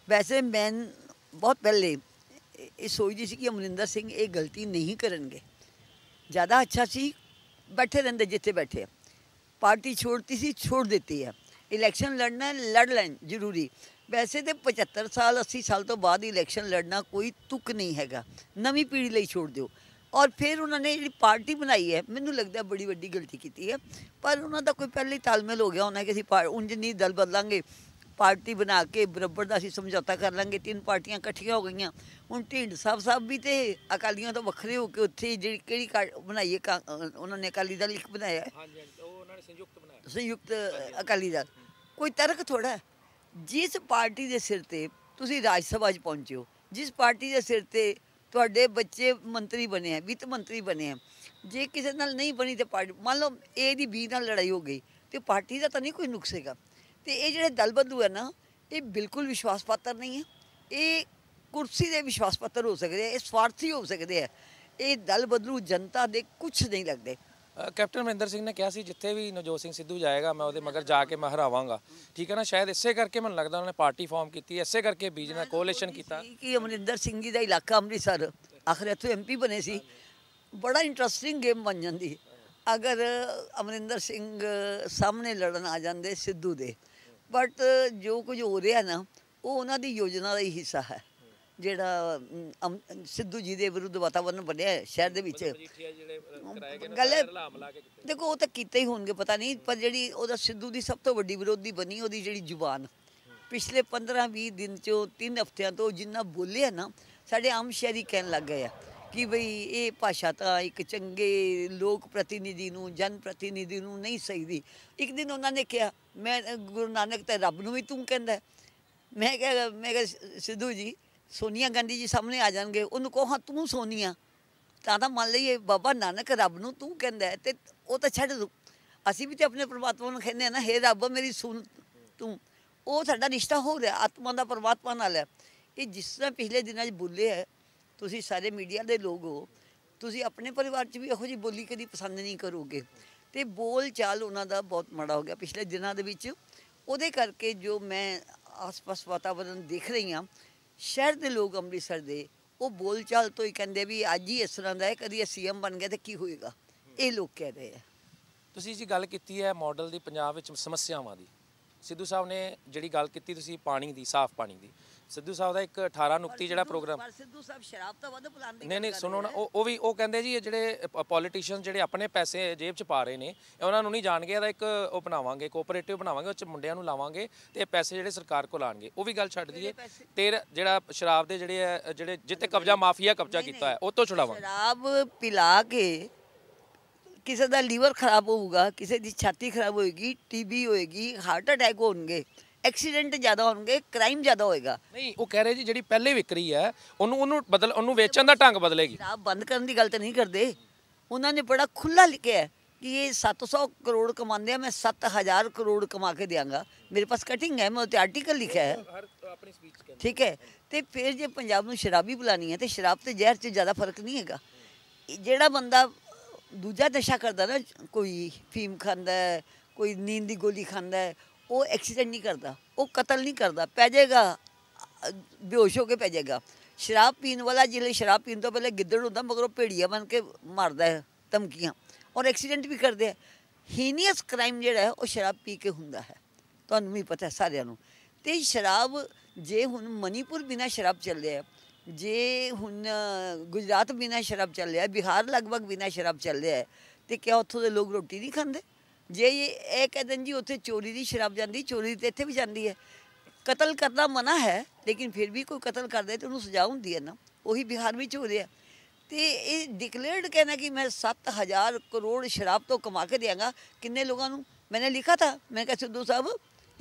Speaker 1: ਵੈਸੇ ਮੈਂ ਬਹੁਤ ਪਹਿਲੇ ਇਹ ਸੋਚਦੀ ਸੀ ਕਿ ਅਮਰਿੰਦਰ ਸਿੰਘ ਇਹ ਗਲਤੀ ਨਹੀਂ ਕਰਨਗੇ ਜ਼ਿਆਦਾ ਅੱਛਾ ਸੀ ਬੈਠੇ ਰਹਿੰਦੇ ਜਿੱਥੇ ਬੈਠੇ ਪਾਰਟੀ ਛੋੜਤੀ ਸੀ ਛੋੜ ਦਿੱਤੀ ਹੈ ਇਲੈਕਸ਼ਨ ਲੜਨਾ ਲੜ ਲੈਣ ਜ਼ਰੂਰੀ ਵੈਸੇ ਤੇ 75 ਸਾਲ 80 ਸਾਲ ਤੋਂ ਬਾਅਦ ਇਲੈਕਸ਼ਨ ਲੜਨਾ ਕੋਈ ਤੁਕ ਨਹੀਂ ਹੈਗਾ ਨਵੀਂ ਪੀੜ੍ਹੀ ਲਈ ਛੋੜ ਦਿਓ ਔਰ ਫਿਰ ਉਹਨਾਂ ਨੇ ਜਿਹੜੀ ਪਾਰਟੀ ਬਣਾਈ ਹੈ ਮੈਨੂੰ ਲੱਗਦਾ ਬੜੀ ਵੱਡੀ ਗਲਤੀ ਕੀਤੀ ਹੈ ਪਰ ਉਹਨਾਂ ਦਾ ਕੋਈ ਪਹਿਲੀ ਤਾਲਮੇਲ ਹੋ ਗਿਆ ਉਹਨਾਂ ਕਿ ਅਸੀਂ ਉਂਜ ਨਹੀਂ ਦਲ ਬਦਲਾਂਗੇ ਪਾਰਟੀ ਬਣਾ ਕੇ ਬਰਾਬਰ ਦਾ ਅਸੀਂ ਸਮਝੌਤਾ ਕਰ ਲਾਂਗੇ ਤਿੰਨ ਪਾਰਟੀਆਂ ਇਕੱਠੀਆਂ ਹੋ ਗਈਆਂ ਹੁਣ ਢੀਂਡ ਸਾਹਿਬ ਸਾਹਿਬ ਵੀ ਤੇ ਅਕਾਲੀਆਂ ਤੋਂ ਵੱਖਰੇ ਹੋ ਕੇ ਉੱਥੇ ਜਿਹੜੀ ਕਿਹੜੀ ਬਣਾਈਏ ਉਹਨਾਂ ਨੇ ਅਕਾਲੀ ਦਲ ਇੱਕ ਬਣਾਇਆ ਹਾਂਜੀ ਹਾਂਜੀ ਉਹ ਉਹਨਾਂ ਨੇ ਸੰਯੁਕਤ ਬਣਾਇਆ ਸੰਯੁਕਤ ਅਕਾਲੀ ਦਲ ਕੋਈ ਤਰਕ ਥੋੜਾ ਜਿਸ ਪਾਰਟੀ ਦੇ ਸਿਰ ਤੇ ਤੁਸੀਂ ਰਾਜ ਸਭਾ 'ਚ ਪਹੁੰਚੇ ਹੋ ਜਿਸ ਪਾਰਟੀ ਦੇ ਸਿਰ ਤੇ ਤੁਹਾਡੇ ਬੱਚੇ ਮੰਤਰੀ ਬਣੇ ਆ ਵਿੱਤ ਮੰਤਰੀ ਬਣੇ ਆ ਜੇ ਕਿਸੇ ਨਾਲ ਨਹੀਂ ਬਣੀ ਤੇ ਪਾਰਟੀ ਮੰਨ ਲਓ ਏ ਦੀ ਬੀ ਨਾਲ ਲੜਾਈ ਹੋ ਗਈ ਤੇ ਪਾਰਟੀ ਦਾ ਤਾਂ ਨਹੀਂ ਕੋਈ ਨੁਕਸੇਗਾ ਤੇ ਇਹ ਜਿਹੜੇ ਦਲਬਦਲੂ ਹੈ ਨਾ ਇਹ ਬਿਲਕੁਲ ਵਿਸ਼ਵਾਸ ਪਾਤਰ ਨਹੀਂ ਹੈ ਇਹ ਕੁਰਸੀ ਦੇ ਵਿਸ਼ਵਾਸ ਪਾਤਰ ਹੋ ਸਕਦੇ ਆ ਇਹ ਸਵਾਰਥੀ ਹੋ ਸਕਦੇ ਆ ਇਹ ਦਲ ਬਦਲੂ ਜਨਤਾ ਦੇ ਕੁਝ ਨਹੀਂ ਲੱਗਦੇ ਕੈਪਟਨ
Speaker 2: ਮਹਿੰਦਰ ਸਿੰਘ ਨੇ ਕਿਹਾ ਸੀ ਜਿੱਥੇ ਵੀ ਨਵਜੋਤ ਸਿੰਘ ਸਿੱਧੂ ਜਾਏਗਾ ਮੈਂ ਉਹਦੇ ਮਗਰ ਜਾ ਕੇ ਮੈਂ ਹਰਾਵਾਂਗਾ ਠੀਕ ਹੈ ਨਾ ਸ਼ਾਇਦ ਇਸੇ ਕਰਕੇ ਮੈਨੂੰ ਲੱਗਦਾ ਉਹਨੇ ਪਾਰਟੀ ਫਾਰਮ ਕੀਤੀ ਇਸੇ ਕਰਕੇ ਬੀਜ ਨਾਲ ਕੋਲੀਸ਼ਨ ਕੀਤਾ
Speaker 1: ਕਿ ਅਮਰਿੰਦਰ ਸਿੰਘ ਜੀ ਦਾ ਇਲਾਕਾ ਅੰਮ੍ਰਿਤਸਰ ਆਖਰ ਇੱਥੋਂ ਐਮਪੀ ਬਣੇ ਸੀ ਬੜਾ ਇੰਟਰਸਟਿੰਗ ਗੇਮ ਬਣ ਜਾਂਦੀ ਅਗਰ ਅਮਰਿੰਦਰ ਸਿੰਘ ਸਾਹਮਣੇ ਲੜਨ ਆ ਜਾਂਦੇ ਸਿੱਧੂ ਦੇ ਬਟ ਜੋ ਕੁਝ ਹੋ ਰਿਹਾ ਨਾ ਉਹ ਉਹਨਾਂ ਦੀ ਯੋਜਨਾ ਦਾ ਹੀ ਹਿੱਸਾ ਹੈ ਜਿਹੜਾ ਸਿੱਧੂ ਜੀ ਦੇ ਵਿਰੁੱਧ ਵਾਤਾਵਰਨ ਬਣਿਆ ਹੈ ਸ਼ਹਿਰ ਦੇ ਵਿੱਚ
Speaker 2: ਗੱਲ-
Speaker 1: ਦੇਖੋ ਉਹ ਤਾਂ ਕੀਤਾ ਹੀ ਹੋਣਗੇ ਪਤਾ ਨਹੀਂ ਪਰ ਜਿਹੜੀ ਉਹਦਾ ਸਿੱਧੂ ਦੀ ਸਭ ਤੋਂ ਵੱਡੀ ਵਿਰੋਧੀ ਬਣੀ ਉਹਦੀ ਜਿਹੜੀ ਜ਼ੁਬਾਨ ਪਿਛਲੇ 15-20 ਦਿਨ ਚੋਂ 3 ਹਫ਼ਤਿਆਂ ਤੋਂ ਜਿੰਨਾ ਬੋਲਿਆ ਨਾ ਸਾਡੇ ਆਮ ਸ਼ਹਿਰੀ ਕਹਿਣ ਲੱਗ ਗਏ ਆ ਕਿ ਬਈ ਇਹ ਭਾਸ਼ਾ ਤਾਂ ਇੱਕ ਚੰਗੇ ਲੋਕ ਪ੍ਰਤੀਨਿਧੀ ਨੂੰ ਜਨ ਪ੍ਰਤੀਨਿਧੀ ਨੂੰ ਨਹੀਂ ਸਹੀਦੀ ਇੱਕ ਦਿਨ ਉਹਨਾਂ ਨੇ ਕਿਹਾ ਮੈਂ ਗੁਰੂ ਨਾਨਕ ਤੇ ਰੱਬ ਨੂੰ ਵੀ ਤੂੰ ਕਹਿੰਦਾ ਮੈਂ ਕਿਹਾ ਮੈਂ ਕਿਹਾ ਸਿੱਧੂ ਜੀ ਸੋਨੀਆ ਗਾਂਧੀ ਜੀ ਸਾਹਮਣੇ ਆ ਜਾਣਗੇ ਉਹਨੂੰ ਕਹੋ ਹਾਂ ਤੂੰ ਸੋਨੀਆ ਤਾਂ ਤਾਂ ਮੰਨ ਲਈਏ ਬਾਬਾ ਨਾਨਕ ਰੱਬ ਨੂੰ ਤੂੰ ਕਹਿੰਦਾ ਤੇ ਉਹ ਤਾਂ ਛੱਡ ਦੋ ਅਸੀਂ ਵੀ ਤੇ ਆਪਣੇ ਪ੍ਰਮਾਤਮਾ ਨੂੰ ਕਹਿੰਦੇ ਆ ਨਾ हे ਰੱਬ ਮੇਰੀ ਸੁਣ ਤੂੰ ਉਹ ਸਾਡਾ ਰਿਸ਼ਤਾ ਹੋ ਰਿਹਾ ਆਤਮਾ ਦਾ ਪ੍ਰਮਾਤਮਾ ਨਾਲ ਹੈ ਇਹ ਜਿਸ ਤਰ੍ਹਾਂ ਪਿਛਲੇ ਦਿਨਾਂ 'ਚ ਬੋਲੇ ਹੈ ਤੁਸੀਂ ਸਾਰੇ ਮੀਡੀਆ ਦੇ ਲੋਕ ਹੋ ਤੁਸੀਂ ਆਪਣੇ ਪਰਿਵਾਰ 'ਚ ਵੀ ਇਹੋ ਜੀ ਬੋਲੀ ਕਦੀ ਪਸੰਦ ਨਹੀਂ ਕਰੋਗੇ ਤੇ ਬੋਲ ਚਾਲ ਉਹਨਾਂ ਦਾ ਬਹੁਤ ਮਾੜਾ ਹੋ ਗਿਆ ਪਿਛਲੇ ਦਿਨਾਂ ਦੇ ਵਿੱਚ ਉਹਦੇ ਕਰਕੇ ਜੋ ਮੈਂ ਆਸ-ਪਾਸ ਵਾਤਾਵਰਣ ਦੇਖ ਰਹੀ ਹਾਂ ਸ਼ਹਿਰ ਦੇ ਲੋਕ ਅੰਮ੍ਰਿਤਸਰ ਦੇ ਉਹ ਬੋਲਚਾਲ ਤੋਂ ਹੀ ਕਹਿੰਦੇ ਵੀ ਅੱਜ ਹੀ ਇਸ ਤਰ੍ਹਾਂ ਦਾ ਹੈ ਕਦੀ ਸੀਐਮ ਬਣ ਗਿਆ ਤੇ ਕੀ ਹੋਏਗਾ ਇਹ ਲੋਕ ਕਹਿ ਰਹੇ ਆ
Speaker 2: ਤੁਸੀਂ ਜੀ ਗੱਲ ਕੀਤੀ ਹੈ ਮਾਡਲ ਦੀ ਪੰਜਾਬ ਵਿੱਚ ਸਮੱਸਿਆਵਾਂ ਦੀ ਸਿੱਧੂ ਸਾਹਿਬ ਨੇ ਜਿਹੜੀ ਗੱਲ ਕੀਤੀ ਤੁਸੀਂ ਪਾਣੀ ਦੀ ਸਾਫ਼ ਪਾਣੀ ਦੀ ਸਿੱਧੂ ਸਾਹਿਬ ਦਾ ਇੱਕ 18 ਨੁਕਤੀ ਜਿਹੜਾ ਪ੍ਰੋਗਰਾਮ ਪਰ
Speaker 1: ਸਿੱਧੂ ਸਾਹਿਬ ਸ਼ਰਾਬ ਤਾਂ ਵੱਧ
Speaker 2: ਪਲਾਉਂਦੇ ਨਹੀਂ ਨਹੀਂ ਸੁਣੋ ਨਾ ਉਹ ਵੀ ਉਹ ਕਹਿੰਦੇ ਜੀ ਜਿਹੜੇ ਪੋਲੀਟੀਸ਼ੀਅਨ ਜਿਹੜੇ ਆਪਣੇ ਪੈਸੇ ਜੇਬ 'ਚ ਪਾ ਰਹੇ ਨੇ ਉਹਨਾਂ ਨੂੰ ਨਹੀਂ ਜਾਣਗੇ ਇਹਦਾ ਇੱਕ ਉਹ ਬਣਾਵਾਂਗੇ ਕੋਆਪਰੇਟਿਵ ਬਣਾਵਾਂਗੇ ਉਹ 'ਚ ਮੁੰਡਿਆਂ ਨੂੰ ਲਾਵਾਂਗੇ ਤੇ ਇਹ ਪੈਸੇ ਜਿਹੜੇ ਸਰਕਾਰ ਕੋਲ ਆਣਗੇ ਉਹ ਵੀ ਗੱਲ ਛੱਡ ਦਈਏ ਤੇ ਜਿਹੜਾ ਸ਼ਰਾਬ ਦੇ ਜਿਹੜੇ ਜਿਹੜੇ ਜਿੱਤੇ ਕਬਜ਼ਾ ਮਾਫੀਆ ਕਬਜ਼ਾ ਕੀਤਾ ਹੈ ਉਹ ਤੋਂ ਛੁਡਾਵਾਂਗੇ
Speaker 1: ਸ਼ਰਾਬ ਪਿਲਾ ਕੇ ਕਿਸੇ ਦਾ ਲੀਵਰ ਖਰਾਬ ਹੋਊਗਾ ਕਿਸੇ ਦੀ ਛਾਤੀ ਖਰਾਬ ਹੋਏਗੀ ਟੀਬੀ ਹੋਏਗੀ ਹਾਰਟ ਅਟੈਕ ਹੋਣਗੇ ਐਕਸੀਡੈਂਟ ਜ਼ਿਆਦਾ ਹੋਣਗੇ ਕ੍ਰਾਈਮ ਜ਼ਿਆਦਾ ਹੋਏਗਾ ਨਹੀਂ ਉਹ ਕਹਿ ਰਹੇ ਜੀ ਜਿਹੜੀ ਪਹਿਲੇ ਵਿਕਰੀ ਹੈ ਉਹਨੂੰ ਉਹਨੂੰ ਬਦਲ ਉਹਨੂੰ ਵੇਚਣ ਦਾ ਢੰਗ ਬਦਲੇਗੀ ਸ਼ਰਾਬ ਬੰਦ ਕਰਨ ਦੀ ਗੱਲ ਤਾਂ ਨਹੀਂ ਕਰਦੇ ਉਹਨਾਂ ਨੇ ਬੜਾ ਖੁੱਲਾ ਲਿਖਿਆ ਕਿ ਇਹ 700 ਕਰੋੜ ਕਮਾਉਂਦੇ ਆ ਮੈਂ 7000 ਕਰੋੜ ਕਮਾ ਕੇ ਦਿਆਂਗਾ ਮੇਰੇ ਪਾਸ ਕਟਿੰਗ ਹੈ ਮੈਂ ਉਹ ਤੇ ਆਰਟੀਕਲ ਲਿਖਿਆ ਹੈ ਆਪਣੀ ਸਪੀਚ ਠੀਕ ਹੈ ਤੇ ਫਿਰ ਜੇ ਪੰਜਾਬ ਨੂੰ ਸ਼ਰਾਬੀ ਬੁਲਾਣੀ ਹੈ ਤੇ ਸ਼ਰਾਬ ਤੇ ਜ਼ਹਿਰ 'ਚ ਜ਼ਿਆਦਾ ਫਰਕ ਨਹੀਂ ਹੈਗਾ ਜਿਹੜਾ ਬੰਦਾ ਦੂਜਾ ਨਸ਼ਾ ਕਰਦਾ ਨਾ ਕੋਈ ਫੀਮ ਖਾਂਦਾ ਕੋਈ ਨੀਂਦ ਦੀ ਗੋਲੀ ਖਾਂਦਾ ਉਹ ਐਕਸੀਡੈਂਟ ਨਹੀਂ ਕਰਦਾ ਉਹ ਕਤਲ ਨਹੀਂ ਕਰਦਾ ਪੈ ਜਾਏਗਾ ਬੇਹੋਸ਼ ਹੋ ਕੇ ਪੈ ਜਾਏਗਾ ਸ਼ਰਾਬ ਪੀਣ ਵਾਲਾ ਜਿਹੜੇ ਸ਼ਰਾਬ ਪੀਣ ਤੋਂ ਪਹਿਲੇ ਗਿੱਦੜ ਹੁੰਦਾ ਮਗਰ ਉਹ ਭੇੜੀਆ ਬਣ ਕੇ ਮਾਰਦਾ ਹੈ ਧਮਕੀਆਂ ਔਰ ਐਕਸੀਡੈਂਟ ਵੀ ਕਰਦੇ ਆ ਹੀਨੀਅਸ ਕ੍ਰਾਈਮ ਜਿਹੜਾ ਹੈ ਉਹ ਸ਼ਰਾਬ ਪੀ ਕੇ ਹੁੰਦਾ ਹੈ ਤੁਹਾਨੂੰ ਵੀ ਪਤਾ ਸਾਰਿਆਂ ਨੂੰ ਤੇ ਸ਼ਰਾਬ ਜੇ ਹੁਣ ਮਨੀਪੁਰ ਬਿਨਾ ਸ਼ਰਾਬ ਚੱਲ ਰਿਹਾ ਜੇ ਹੁਣ ਗੁਜਰਾਤ ਬਿਨਾ ਸ਼ਰਾਬ ਚੱਲ ਰਿਹਾ ਬਿਹਾਰ ਲਗਭਗ ਬਿਨਾ ਸ਼ਰਾਬ ਚੱਲ ਰਿਹਾ ਤੇ ਕਿਉਂ ਉੱਥੋਂ ਦੇ ਲੋਕ ਰੋਟੀ ਨਹੀਂ ਖਾਂਦੇ ਜੇ ਇਹ ਕਹਿ ਦੇਣ ਜੀ ਉੱਥੇ ਚੋਰੀ ਦੀ ਸ਼ਰਾਬ ਜਾਂਦੀ ਚੋਰੀ ਤੇ ਇੱਥੇ ਵੀ ਜਾਂਦੀ ਹੈ ਕਤਲ ਕਰਨਾ ਮਨਾ ਹੈ ਲੇਕਿਨ ਫਿਰ ਵੀ ਕੋਈ ਕਤਲ ਕਰਦਾ ਤੇ ਉਹਨੂੰ ਸਜ਼ਾ ਹੁੰਦੀ ਹੈ ਨਾ ਉਹੀ ਬਿਹਾਰ ਵਿੱਚ ਹੋ ਰਿਹਾ ਤੇ ਇਹ ਡਿਕਲੇਅਰਡ ਕਹਿੰਦਾ ਕਿ ਮੈਂ 7000 ਕਰੋੜ ਸ਼ਰਾਬ ਤੋਂ ਕਮਾ ਕੇ ਦੇਵਾਂਗਾ ਕਿੰਨੇ ਲੋਕਾਂ ਨੂੰ ਮੈਨੇ ਲਿਖਾ ਤਾਂ ਮੈਂ ਕਿਹਾ ਸਿੱਧੂ ਸਾਹਿਬ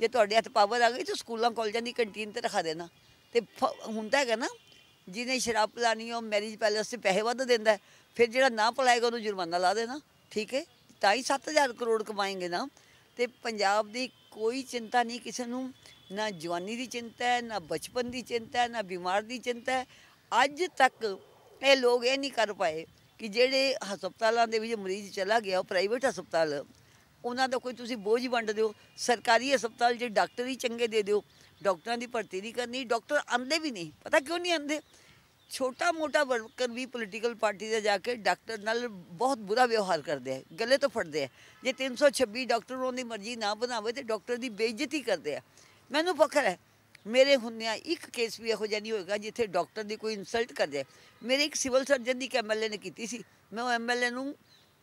Speaker 1: ਜੇ ਤੁਹਾਡੇ ਹੱਥ ਪਾਵਰ ਆ ਗਈ ਤਾਂ ਸਕੂਲਾਂ ਕਾਲਜਾਂ ਦੀ ਕੰਟੀਨ ਤੇ ਰਖਾ ਦੇਣਾ ਤੇ ਹੁੰਦਾ ਹੈਗਾ ਨਾ ਜਿਹਨੇ ਸ਼ਰਾਬ ਪਲਾਨੀ ਉਹ ਮੈਰਿਜ ਪੈਲਸ ਤੇ ਪੈਸੇ ਵੱਧ ਦਿੰਦਾ ਫਿਰ ਜਿਹੜਾ ਨਾ ਪਲਾਏਗਾ ਉਹਨੂੰ ਜੁਰਮਾਨਾ ਲਾ ਦੇਣਾ ਠੀਕ ਹੈ 27000 7000 ਕਰੋੜ ਕਮਾਏਗੇ ਨਾ ਤੇ ਪੰਜਾਬ ਦੀ ਕੋਈ ਚਿੰਤਾ ਨਹੀਂ ਕਿਸੇ ਨੂੰ ਨਾ ਜਵਾਨੀ ਦੀ ਚਿੰਤਾ ਹੈ ਨਾ ਬਚਪਨ ਦੀ ਚਿੰਤਾ ਹੈ ਨਾ ਬਿਮਾਰ ਦੀ ਚਿੰਤਾ ਹੈ ਅੱਜ ਤੱਕ ਇਹ ਲੋਕ ਇਹ ਨਹੀਂ ਕਰ ਪਾਏ ਕਿ ਜਿਹੜੇ ਹਸਪਤਾਲਾਂ ਦੇ ਵਿੱਚ ਮਰੀਜ਼ ਚਲਾ ਗਿਆ ਉਹ ਪ੍ਰਾਈਵੇਟ ਹਸਪਤਾਲ ਉਹਨਾਂ ਦਾ ਕੋਈ ਤੁਸੀਂ ਬੋਝ ਵੰਡ ਦਿਓ ਸਰਕਾਰੀ ਹਸਪਤਾਲ ਜੇ ਡਾਕਟਰ ਹੀ ਚੰਗੇ ਦੇ ਦਿਓ ਡਾਕਟਰਾਂ ਦੀ ਭਰਤੀ ਨਹੀਂ ਕਰਨੀ ਡਾਕਟਰ ਆਂਦੇ ਵੀ ਨਹੀਂ ਪਤਾ ਕਿਉਂ ਨਹੀਂ ਆਂਦੇ ਛੋਟਾ ਮੋਟਾ ਵਰਕਰ ਵੀ ਪੋਲੀਟੀਕਲ ਪਾਰਟੀ ਦੇ ਜਾ ਕੇ ਡਾਕਟਰ ਨਾਲ ਬਹੁਤ ਬੁਰਾ ਵਿਵਹਾਰ ਕਰਦੇ ਆ ਗੱਲੇ ਤੋਂ ਫੜਦੇ ਆ ਜੇ 326 ਡਾਕਟਰ ਉਹਨਾਂ ਦੀ ਮਰਜ਼ੀ ਨਾ ਬਣਾਵੇ ਤੇ ਡਾਕਟਰ ਦੀ ਬੇਇੱਜ਼ਤੀ ਕਰਦੇ ਆ ਮੈਨੂੰ ਫਖਰ ਹੈ ਮੇਰੇ ਹੁੰਦਿਆਂ ਇੱਕ ਕੇਸ ਵੀ ਇਹੋ ਜਿਹਾ ਨਹੀਂ ਹੋਏਗਾ ਜਿੱਥੇ ਡਾਕਟਰ ਦੀ ਕੋਈ ਇਨਸਲਟ ਕਰ ਜਾਏ ਮੇਰੇ ਇੱਕ ਸਿਵਲ ਸਰਜਨ ਦੀ ਐਮਐਲਏ ਨੇ ਕੀਤੀ ਸੀ ਮੈਂ ਉਹ ਐਮਐਲਏ ਨੂੰ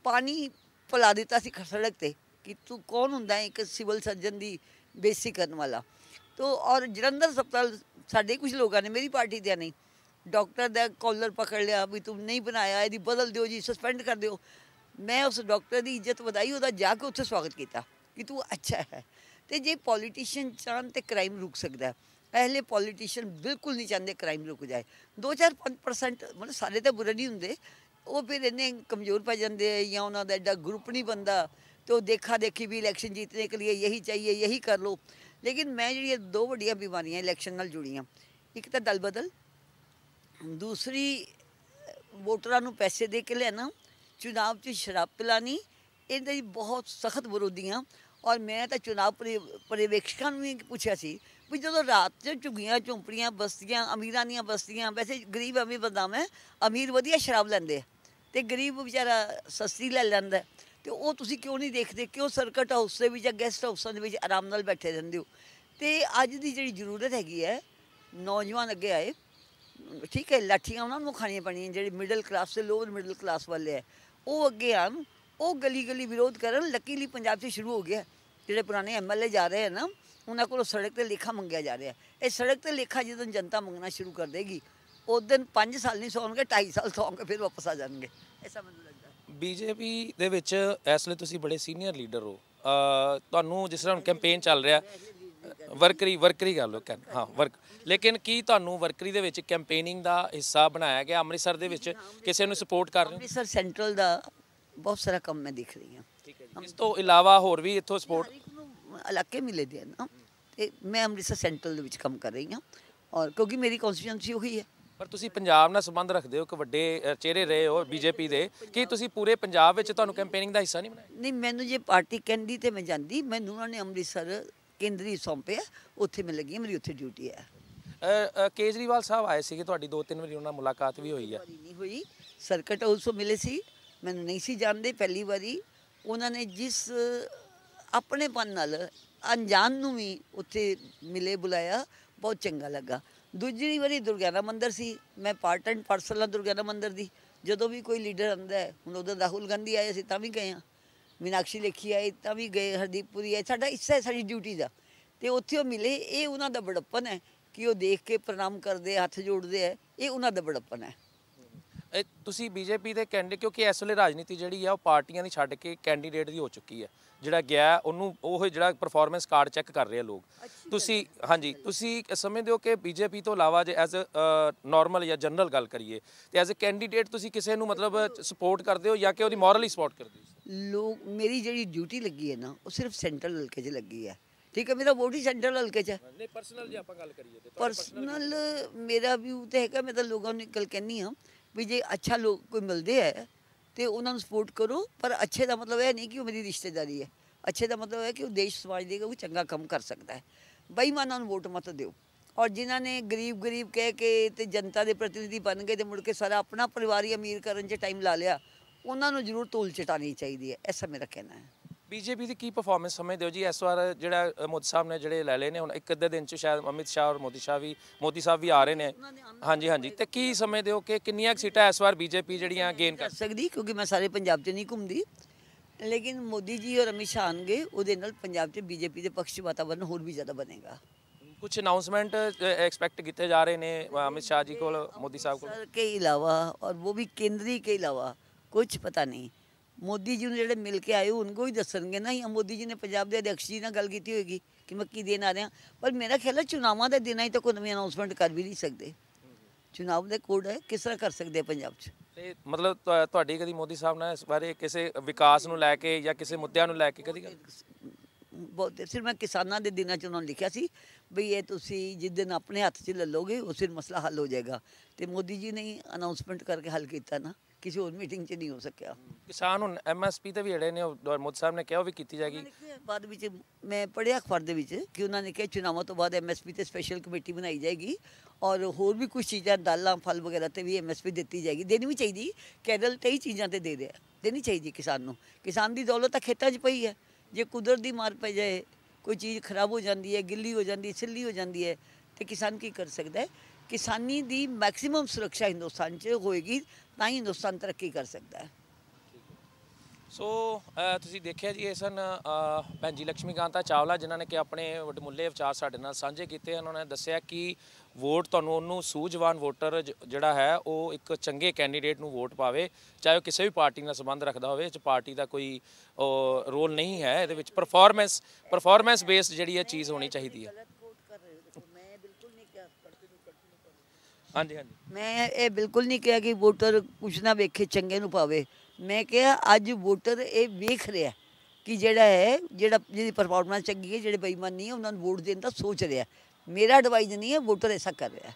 Speaker 1: ਪਾਣੀ ਪਲਾ ਦਿੱਤਾ ਸੀ ਸੜਕ ਤੇ ਕਿ ਤੂੰ ਕੌਣ ਹੁੰਦਾ ਹੈ ਇੱਕ ਸਿਵਲ ਸਰਜਨ ਦੀ ਬੇਇੱਜ਼ਤੀ ਕਰਨ ਵਾਲਾ ਤੋ ਔਰ ਜਰੰਦਰ ਹਸਪਤਾਲ ਸਾਡੇ ਕੁਝ ਲੋਕਾਂ ਨੇ ਮੇਰੀ ਪਾਰਟੀ ਦੇ ਨਹੀਂ ਡਾਕਟਰ ਦਾ ਕਾਲਰ ਪਕੜ ਲਿਆ ਵੀ ਤੂੰ ਨਹੀਂ ਬਣਾਇਆ ਇਹਦੀ ਬਦਲ ਦਿਓ ਜੀ ਸਸਪੈਂਡ ਕਰ ਦਿਓ ਮੈਂ ਉਸ ਡਾਕਟਰ ਦੀ ਇੱਜ਼ਤ ਵਧਾਈ ਉਹਦਾ ਜਾ ਕੇ ਉੱਥੇ ਸਵਾਗਤ ਕੀਤਾ ਕਿ ਤੂੰ ਅੱਛਾ ਹੈ ਤੇ ਜੇ ਪੋਲੀਟੀਸ਼ੀਅਨ ਚਾਹਨ ਤੇ ਕ੍ਰਾਈਮ ਰੁਕ ਸਕਦਾ ਪਹਿਲੇ ਪੋਲੀਟੀਸ਼ੀਅਨ ਬਿਲਕੁਲ ਨਹੀਂ ਚਾਹੁੰਦੇ ਕ੍ਰਾਈਮ ਰੁਕ ਜਾਏ 2-4-5% ਮਤਲਬ ਸਾਰੇ ਤਾਂ ਬੁਰੇ ਨਹੀਂ ਹੁੰਦੇ ਉਹ ਫਿਰ ਇਹਨੇ ਕਮਜ਼ੋਰ ਪੈ ਜਾਂਦੇ ਆ ਜਾਂ ਉਹਨਾਂ ਦਾ ਐਡਾ ਗਰੁੱਪ ਨਹੀਂ ਬੰਦਾ ਤੇ ਦੇਖਾ ਦੇਖੀ ਵੀ ਇਲੈਕਸ਼ਨ ਜਿੱਤਨੇ ਕੇ ਲਈ ਇਹੀ ਚਾਹੀਏ ਇਹੀ ਕਰ ਲੋ ਲੇਕਿਨ ਮੈਂ ਜਿਹੜੀਆਂ ਦੋ ਵੱਡੀਆਂ ਬਿਮਾਰੀਆਂ ਇਲੈਕਸ਼ਨ ਨਾਲ ਜੁੜੀਆਂ ਇੱਕ ਤਾਂ ਦਲ ਬਦਲ ਦੂਸਰੀ ਵੋਟਰਾਂ ਨੂੰ ਪੈਸੇ ਦੇ ਕੇ ਲੈਣਾ ਚੁਣਾਵ 'ਚ ਸ਼ਰਾਬ ਪਿਲਾਣੀ ਇਹਦੇ ਬਹੁਤ ਸਖਤ ਵਿਰੋਧੀਆਂ ਔਰ ਮੈਂ ਤਾਂ ਚੁਣਾਵ ਪਰਿਵੇਖਕਾਂ ਨੂੰ ਵੀ ਪੁੱਛਿਆ ਸੀ ਵੀ ਜਦੋਂ ਰਾਤ 'ਚ ਝੁੱਗੀਆਂ ਝੌਂਪੜੀਆਂ ਬਸਤੀਆਂ ਅਮੀਰਾਂ ਦੀਆਂ ਬਸਤੀਆਂ ਵੈਸੇ ਗਰੀਬ ਅਮੀਰ ਬੰਦਾ ਮੈਂ ਅਮੀਰ ਵਧੀਆ ਸ਼ਰਾਬ ਲੈਂਦੇ ਤੇ ਗਰੀਬ ਵਿਚਾਰਾ ਸਸਤੀ ਲੈ ਲੈਂਦਾ ਤੇ ਉਹ ਤੁਸੀਂ ਕਿਉਂ ਨਹੀਂ ਦੇਖਦੇ ਕਿਉਂ ਸਰਕਟ ਹਾਊਸ ਦੇ ਵਿੱਚ ਜਾਂ ਗੈਸਟ ਹਾਊਸਾਂ ਦੇ ਵਿੱਚ ਆਰਾਮ ਨਾਲ ਬੈਠੇ ਰਹਿੰਦੇ ਹੋ ਤੇ ਅੱਜ ਦੀ ਜਿਹੜੀ ਜ਼ਰੂਰਤ ਹੈਗੀ ਹੈ ਨੌਜਵਾਨ ਅੱਗੇ ਆਏ ਠੀਕ ਹੈ ਲਾਠੀਆਂ ਉਹਨਾਂ ਨੂੰ ਖਾਣੀਆਂ ਪੈਣੀਆਂ ਜਿਹੜੇ ਮਿਡਲ ਕਲਾਸ ਤੇ ਲੋਅਰ ਮਿਡਲ ਕਲਾਸ ਵਾਲੇ ਆ ਉਹ ਅੱਗੇ ਆਣ ਉਹ ਗਲੀ ਗਲੀ ਵਿਰੋਧ ਕਰਨ ਲੱਕੀਲੀ ਪੰਜਾਬ 'ਚ ਸ਼ੁਰੂ ਹੋ ਗਿਆ ਜਿਹੜੇ ਪੁਰਾਣੇ ਐਮਐਲਏ ਜਾ ਰਹੇ ਹਨ ਨਾ ਉਹਨਾਂ ਕੋਲ ਸੜਕ ਤੇ ਲੇਖਾ ਮੰਗਿਆ ਜਾ ਰਿਹਾ ਇਹ ਸੜਕ ਤੇ ਲੇਖਾ ਜਦੋਂ ਜਨਤਾ ਮੰਗਣਾ ਸ਼ੁਰੂ ਕਰ ਦੇਗੀ ਉਸ ਦਿਨ 5 ਸਾਲ ਨਹੀਂ ਸੌਣਗੇ 2.5 ਸਾਲ ਸੌਣਗੇ ਫਿਰ ਵਾਪਸ ਆ ਜਾਣਗੇ ਐਸਾ ਮੈਨੂੰ
Speaker 2: ਲੱਗਦਾ ਬੀਜੇਪੀ ਦੇ ਵਿੱਚ ਇਸ ਤੁਸੀਂ ਬੜੇ ਸੀਨੀਅਰ ਲੀਡਰ ਹੋ ਤੁਹਾਨੂੰ ਜਿਸ ਤਰ੍ਹਾਂ ਹੁਣ ਕੈਂਪੇਨ ਚੱਲ ਰਿਹਾ ਵਰਕਰੀ ਵਰਕਰੀ ਗੱਲ ਕਰ ਹਾਂ ਵਰਕ ਲੇਕਿਨ ਕੀ ਤੁਹਾਨੂੰ ਵਰਕਰੀ ਦੇ ਵਿੱਚ ਕੈਂਪੇਨਿੰਗ ਦਾ ਹਿੱਸਾ ਬਣਾਇਆ ਗਿਆ ਅੰਮ੍ਰਿਤਸਰ ਦੇ ਵਿੱਚ ਕਿਸੇ ਨੂੰ ਸਪੋਰਟ ਕਰ ਰਹੇ ਹੋ ਅੰਮ੍ਰਿਤਸਰ
Speaker 1: ਸੈਂਟਰਲ ਦਾ ਬਹੁਤ ਸਾਰਾ ਕੰਮ ਮੈਂ ਦੇਖ ਰਹੀ ਹਾਂ ਇਸ ਤੋਂ ਇਲਾਵਾ ਹੋਰ ਵੀ ਇੱਥੋਂ ਸਪੋਰਟ ਇਲਾਕੇ ਮਿਲੇ ਦੇ ਨਾ ਤੇ ਮੈਂ ਅੰਮ੍ਰਿਤਸਰ ਸੈਂਟਰਲ ਦੇ ਵਿੱਚ ਕੰਮ ਕਰ ਰਹੀ ਹਾਂ ਔਰ ਕਿਉਂਕਿ ਮੇਰੀ ਕਨਸਟੀਟਿਊਐਂਸੀ ਉਹੀ ਹੈ ਪਰ ਤੁਸੀਂ ਪੰਜਾਬ ਨਾਲ ਸੰਬੰਧ ਰੱਖਦੇ
Speaker 2: ਹੋ ਕਿ ਵੱਡੇ ਚਿਹਰੇ ਰਹੇ ਹੋ ਬੀਜੇਪੀ ਦੇ ਕੀ ਤੁਸੀਂ ਪੂਰੇ ਪੰਜਾਬ ਵਿੱਚ ਤੁਹਾਨੂੰ ਕੈਂਪੇਨਿੰਗ ਦਾ ਹਿੱਸਾ ਨਹੀਂ ਬਣਾਇਆ
Speaker 1: ਨਹੀਂ ਮੈਨੂੰ ਜੇ ਪਾਰਟੀ ਕਹਿੰਦੀ ਤੇ ਮੈਂ ਜਾਂਦੀ ਮੈਨੂੰ ਉਹਨਾਂ ਨੇ ਅੰਮ੍ਰਿਤਸਰ ਕੇਂਦਰੀ ਸੌਂਪਿਆ ਉੱਥੇ ਮੈਂ ਲੱਗੀ ਮੇਰੀ ਉੱਥੇ ਡਿਊਟੀ
Speaker 2: ਹੈ ਕੇਜਰੀਵਾਲ ਸਾਹਿਬ ਆਏ ਸੀਗੇ ਤੁਹਾਡੀ ਦੋ ਤਿੰਨ ਵਾਰੀ ਉਹਨਾਂ ਨਾਲ ਮੁਲਾਕਾਤ ਵੀ ਹੋਈ
Speaker 1: ਹੈ ਨਹੀਂ ਹੋਈ ਸਰਕਟ ਹਾਊਸ ਤੋਂ ਮਿਲੇ ਸੀ ਮੈਨੂੰ ਨਹੀਂ ਸੀ ਜਾਣਦੇ ਪਹਿਲੀ ਵਾਰੀ ਉਹਨਾਂ ਨੇ ਜਿਸ ਆਪਣੇਪਨ ਨਾਲ ਅਣਜਾਣ ਨੂੰ ਵੀ ਉੱਥੇ ਮਿਲੇ ਬੁਲਾਇਆ ਬਹੁਤ ਚੰਗਾ ਲੱਗਾ ਦੂਜੀ ਵਾਰੀ ਦੁਰਗਿਆਨਾ ਮੰਦਿਰ ਸੀ ਮੈਂ ਪਾਰਟ ਐਂਡ ਪਾਰਸਲ ਦੁਰਗਿਆਨਾ ਮੰਦਿਰ ਦੀ ਜਦੋਂ ਵੀ ਕੋਈ ਲੀਡਰ ਆਂਦਾ ਹੁਣ ਉਹਦਾ ਰਾਹੁਲ ਗਾਂਧੀ ਆਏ ਸੀ ਤਾਂ ਵੀ ਗਏ ਆ ਮਿਨਾਕਸ਼ੀ ਲਿਖੀ ਆਏ ਤਾਂ ਵੀ ਗਏ ਹਰਦੀਪ ਪੁਰੀ ਸਾਡਾ ਇਸੇ ਸਾਡੀ ਡਿਊਟੀ ਦਾ ਤੇ ਉੱਥੇ ਉਹ ਮਿਲੇ ਇਹ ਉਹਨਾਂ ਦਾ ਬੜਪਨ ਹੈ ਕਿ ਉਹ ਦੇਖ ਕੇ ਪ੍ਰਣਾਮ ਕਰਦੇ ਹੱਥ ਜੋੜਦੇ ਆ ਇਹ ਉਹਨਾਂ ਦਾ ਬੜਪਨ ਹੈ
Speaker 2: ਤੁਸੀਂ ਬੀਜੇਪੀ ਦੇ ਕੈਂਡੀਡੇਟ ਕਿਉਂਕਿ ਇਸ ਵੇਲੇ ਰਾਜਨੀਤੀ ਜਿਹੜੀ ਆ ਉਹ ਪਾਰਟੀਆਂ ਦੀ ਛੱਡ ਕੇ ਕੈਂਡੀਡੇਟ ਦੀ ਹੋ ਚੁੱਕੀ ਹੈ ਜਿਹੜਾ ਗਿਆ ਉਹਨੂੰ ਉਹ ਜਿਹੜਾ ਪਰਫਾਰਮੈਂਸ ਕਾਰਡ ਚੈੱਕ ਕਰ ਰਹੇ ਆ ਲੋਕ ਤੁਸੀਂ ਹਾਂਜੀ ਤੁਸੀਂ ਸਮਝਦੇ ਹੋ ਕਿ ਬੀਜੇਪੀ ਤੋਂ ਇਲਾਵਾ ਜੇ ਐਜ਼ ਅ ਨਾਰਮਲ ਜਾਂ ਜਨਰਲ ਗੱਲ ਕਰੀਏ ਤੇ ਐਜ਼ ਅ ਕੈਂਡੀਡੇਟ ਤੁਸੀਂ ਕਿਸੇ ਨੂੰ ਮਤਲਬ ਸਪੋਰਟ ਕਰਦੇ ਹੋ ਜਾਂ ਕਿ ਉਹਦੀ ਮੋਰਲੀ ਸਪੋਰਟ ਕਰਦੇ
Speaker 1: ਹੋ ਲੋਕ ਮੇਰੀ ਜਿਹੜੀ ਡਿਊਟੀ ਲੱਗੀ ਹੈ ਨਾ ਉਹ ਸਿਰਫ ਸੈਂਟਰਲ ਹਲਕੇ 'ਚ ਲੱਗੀ ਹੈ ਠੀਕ ਹੈ ਮੇਰਾ ਵੋਟ ਹੀ ਸੈਂਟਰਲ ਹਲਕੇ 'ਚ ਨਹੀਂ
Speaker 2: ਪਰਸਨਲ ਜੇ ਆਪਾਂ ਗੱਲ ਕਰੀਏ ਤੇ
Speaker 1: ਪਰਸਨਲ ਮੇਰਾ ਉਹ ਤੇ ਹੈਗਾ ਮੈਂ ਤਾਂ ਲੋਕਾਂ ਨੂੰ ਗੱਲ ਕਹਿੰਨੀ ਆ ਵੀ ਜੇ ਅੱਛਾ ਲੋਕ ਕੋਈ ਮਿਲਦੇ ਹੈ ਤੇ ਉਹਨਾਂ ਨੂੰ ਸਪੋਰਟ ਕਰੋ ਪਰ ਅੱਛੇ ਦਾ ਮਤਲਬ ਇਹ ਨਹੀਂ ਕਿ ਉਹ ਮੇਰੀ ਰਿਸ਼ਤੇਦਾਰੀ ਹੈ ਅੱਛੇ ਦਾ ਮਤਲਬ ਹੈ ਕਿ ਉਹ ਦੇਸ਼ ਸਮਾਜ ਦੇ ਉਹ ਚੰਗਾ ਕੰਮ ਕਰ ਸਕਦਾ ਹੈ ਬੇਈਮਾਨਾਂ ਨੂੰ ਵੋਟ ਮਤ ਦਿਓ ਔਰ ਜਿਨ੍ਹਾਂ ਨੇ ਗਰੀਬ ਗਰੀਬ ਕਹਿ ਕੇ ਤੇ ਜਨਤਾ ਦੇ ਪ੍ਰਤੀਨਿਧੀ ਬਣ ਗਏ ਤੇ ਮੁੜ ਕੇ ਸਾਰਾ ਆਪਣਾ ਪਰਿਵਾਰ ਹੀ ਅਮੀਰ ਕਰਨ 'ਚ ਟਾਈਮ ਲਾ ਲਿਆ ਉਹਨਾਂ ਨੂੰ ਜ਼ਰੂਰ ਤੋਲ ਚਟਾਣੀ ਚਾਹੀਦੀ ਹੈ ਐਸਾ ਮੇਰਾ ਕਹਿਣਾ ਹੈ
Speaker 2: ਬੀਜੇਪੀ ਦੀ ਕੀ ਪਰਫਾਰਮੈਂਸ ਸਮਝਦੇ ਹੋ ਜੀ ਇਸ ਵਾਰ ਜਿਹੜਾ ਮੋਦੀ ਸਾਹਿਬ ਨੇ ਜਿਹੜੇ ਲੈ ਲਏ ਨੇ ਹੁਣ ਇੱਕ ਅੱਧੇ ਦਿਨ ਚ ਸ਼ਾਇਦ ਅਮਿਤ ਸ਼ਾਹ ਔਰ ਮੋਦੀ ਸ਼ਾਹ ਵੀ ਮੋਦੀ ਸਾਹਿਬ ਵੀ ਆ ਰਹੇ ਨੇ ਹਾਂਜੀ ਹਾਂਜੀ ਤੇ ਕੀ ਸਮਝਦੇ ਹੋ ਕਿ ਕਿੰਨੀਆਂ
Speaker 1: ਸੀਟਾਂ ਇਸ ਵਾਰ ਬੀਜੇਪੀ ਜਿਹੜੀਆਂ ਗੇਨ ਕਰ ਸਕਦੀ ਕਿਉਂਕਿ ਮੈਂ ਸਾਰੇ ਪੰਜਾਬ 'ਚ ਨਹੀਂ ਘੁੰਮਦੀ ਲੇਕਿਨ ਮੋਦੀ ਜੀ ਔਰ ਅਮਿਤ ਸ਼ਾਹ ਆਣਗੇ ਉਹਦੇ ਨਾਲ ਪੰਜਾਬ 'ਚ ਬੀਜੇਪੀ ਦੇ ਪੱਖ 'ਚ ਵਾਤਾਵਰਨ ਹੋਰ ਵੀ ਜ਼ਿਆਦਾ ਬਣੇਗਾ
Speaker 2: ਕੁਝ ਅਨਾਉਂਸਮੈਂਟ ਐਕਸਪੈਕਟ ਕੀਤੇ ਜਾ ਰਹੇ ਨੇ ਅਮਿਤ ਸ਼ਾਹ ਜੀ ਕੋਲ ਮੋਦੀ ਸਾਹਿਬ ਕੋਲ ਸਰ
Speaker 1: ਕੇ ਇਲਾਵਾ ਔਰ ਉਹ ਵੀ ਕੇਂਦਰੀ ਕੇ ਇਲਾਵਾ ਕੁਝ ਪਤਾ ਨਹੀਂ ਮੋਦੀ ਜੀ ਨੂੰ ਜਿਹੜੇ ਮਿਲ ਕੇ ਆਏ ਉਹਨਾਂ ਕੋ ਹੀ ਦੱਸਣਗੇ ਨਾ ਹੀ ਮੋਦੀ ਜੀ ਨੇ ਪੰਜਾਬ ਦੇ ਅਧਿਕਸ਼ ਜੀ ਨਾਲ ਗੱਲ ਕੀਤੀ ਹੋਏਗੀ ਕਿ ਮੈਂ ਕੀ ਦੇਣ ਆ ਰਿਹਾ ਪਰ ਮੇਰਾ ਖਿਆਲ ਹੈ ਚੋਣਾਂ ਦੇ ਦਿਨਾਂ ਹੀ ਤਾਂ ਕੋਈ ਨਵੀਂ ਅਨਾਉਂਸਮੈਂਟ ਕਰ ਵੀ ਨਹੀਂ ਸਕਦੇ ਚੋਣਾਂ ਦੇ ਕੋਡ ਹੈ ਕਿਸ ਤਰ੍ਹਾਂ ਕਰ ਸਕਦੇ ਪੰਜਾਬ 'ਚ ਤੇ
Speaker 2: ਮਤਲਬ ਤੁਹਾਡੀ ਕਦੀ ਮੋਦੀ ਸਾਹਿਬ ਨਾਲ ਇਸ ਬਾਰੇ ਕਿਸੇ ਵਿਕਾਸ ਨੂੰ ਲੈ ਕੇ ਜਾਂ ਕਿਸੇ ਮੁੱਦਿਆਂ ਨੂੰ ਲੈ ਕੇ ਕਦੀ
Speaker 1: ਬਹੁਤ ਸਿਰ ਮੈਂ ਕਿਸਾਨਾਂ ਦੇ ਦਿਨਾਂ 'ਚ ਉਹਨਾਂ ਨੇ ਲਿਖਿਆ ਸੀ ਵੀ ਇਹ ਤੁਸੀਂ ਜਿਸ ਦਿਨ ਆਪਣੇ ਹੱਥ 'ਚ ਲੈ ਲੋਗੇ ਉਸ ਦਿਨ ਮਸਲਾ ਹੱਲ ਹੋ ਜਾਏਗਾ ਤੇ ਮੋਦੀ ਜੀ ਨੇ ਅਨਾਉਂਸਮੈਂਟ ਕਰਕੇ ਹੱਲ ਕੀਤਾ ਨਾ ਕਿਸੇ ਹੋਰ ਮੀਟਿੰਗ 'ਚ ਨਹੀਂ ਹੋ ਸਕਿਆ ਕਿਸਾਨ ਹੁਣ ਐਮਐਸਪੀ ਤੇ ਵੀ ਜਿਹੜੇ ਨੇ ਮੋਦੀ ਸਾਹਿਬ ਨੇ ਕਿਹਾ ਉਹ ਵੀ ਕੀਤੀ ਜਾਏਗੀ ਬਾਅਦ ਵਿੱਚ ਮੈਂ ਪੜਿਆ ਅਖਬਾਰ ਦੇ ਵਿੱਚ ਕਿ ਉਹਨਾਂ ਨੇ ਕਿਹਾ ਚੁਣਾਵਾਂ ਤੋਂ ਬਾਅਦ ਐਮਐਸਪੀ ਤੇ ਸਪੈਸ਼ਲ ਕਮੇਟੀ ਬਣਾਈ ਜਾਏਗੀ ਔਰ ਹੋਰ ਵੀ ਕੁਝ ਚੀਜ਼ਾਂ ਦਾਲਾਂ ਫਲ ਵਗੈਰਾ ਤੇ ਵੀ ਐਮਐਸਪੀ ਦਿੱਤੀ ਜਾਏਗੀ ਦੇਣੀ ਵੀ ਚਾਹੀਦੀ ਤੇ ਕਈ ਚੀਜ਼ਾਂ ਤੇ ਦੇ ਰਿਹਾ ਦੇਣੀ ਚਾਹੀਦੀ ਕਿਸਾਨ ਨੂੰ ਕਿਸਾਨ ਦੀ ਦੌਲਤ ਤਾਂ ਖੇਤਾਂ 'ਚ ਪਈ ਹੈ ਜੇ ਕੁਦਰਤ ਦੀ ਮਾਰ ਪੈ ਜਾਏ ਕੋਈ ਚੀਜ਼ ਖਰਾਬ ਹੋ ਜਾਂਦੀ ਹੈ ਗਿੱਲੀ ਹੋ ਜਾਂਦੀ ਹੈ ਛਿੱਲੀ ਹੋ ਜਾਂਦੀ ਹੈ ਤੇ ਕਿਸਾਨ ਕੀ ਕਰ ਸਕਦਾ ਹੈ ਕਿਸਾਨੀ ਦੀ ਮੈਕਸਿਮਮ ਸੁਰੱਖਿਆ ਹਿੰਦੁਸਤਾਨ 'ਚ ਹੋਏਗੀ ਤਾਂ ਹੀ ਹਿੰਦੁਸਤਾਨ ਤਰੱਕੀ ਕਰ ਸਕਦਾ ਹੈ
Speaker 2: ਸੋ ਤੁਸੀਂ ਦੇਖਿਆ ਜੀ ਇਸਨ ਸਨ ਭੈਣ ਜੀ ਲక్ష్ਮੀਕਾਂਤਾ ਚਾਵਲਾ ਜਿਨ੍ਹਾਂ ਨੇ ਕਿ ਆਪਣੇ ਵਡਮੁੱਲੇ ਵਿਚਾਰ ਸਾਡੇ ਨਾਲ ਸਾਂਝੇ ਕੀਤੇ ਉਹਨਾਂ ਨੇ ਦੱਸਿਆ ਕਿ ਵੋਟ ਤੁਹਾਨੂੰ ਉਹਨੂੰ ਸੂਝਵਾਨ ਵੋਟਰ ਜਿਹੜਾ ਹੈ ਉਹ ਇੱਕ ਚੰਗੇ ਕੈਂਡੀਡੇਟ ਨੂੰ ਵੋਟ ਪਾਵੇ ਚਾਹੇ ਉਹ ਕਿਸੇ ਵੀ ਪਾਰਟੀ ਨਾਲ ਸੰਬੰਧ ਰੱਖਦਾ ਹੋਵੇ ਇਹ ਚ ਪਾਰਟੀ ਦਾ ਕੋਈ ਰੋਲ ਨਹੀਂ ਹੈ ਇਹਦੇ ਵਿੱਚ ਪਰਫਾਰਮੈਂਸ ਪਰਫਾਰਮੈਂਸ ਬੇਸਡ ਜਿਹੜੀ ਹੈ ਚੀਜ਼ ਹੋਣੀ ਚਾਹੀਦੀ ਹੈ ਹਾਂਜੀ ਹਾਂਜੀ
Speaker 1: ਮੈਂ ਇਹ ਬਿਲਕੁਲ ਨਹੀਂ ਕਿਹਾ ਕਿ ਵੋਟਰ ਕੁਛ ਨਾ ਵੇਖੇ ਚੰਗੇ ਨੂੰ ਪਾਵੇ ਮੈਂ ਕਿਹਾ ਅੱਜ ਵੋਟਰ ਇਹ ਵੇਖ ਰਿਹਾ ਕਿ ਜਿਹੜਾ ਹੈ ਜਿਹੜਾ ਜਿਹਦੀ ਪਰਫਾਰਮੈਂਸ ਚੰਗੀ ਹੈ ਜਿਹੜੇ ਬੇਈਮਾਨ ਨਹੀਂ ਹੈ ਉਹਨਾਂ ਨੂੰ ਵੋਟ ਦੇਣ ਦਾ ਸੋਚ ਰਿਹਾ ਮੇਰਾ ਐਡਵਾਈਸ ਨਹੀਂ ਹੈ ਵੋਟਰ ਐਸਾ ਕਰ ਰਿਹਾ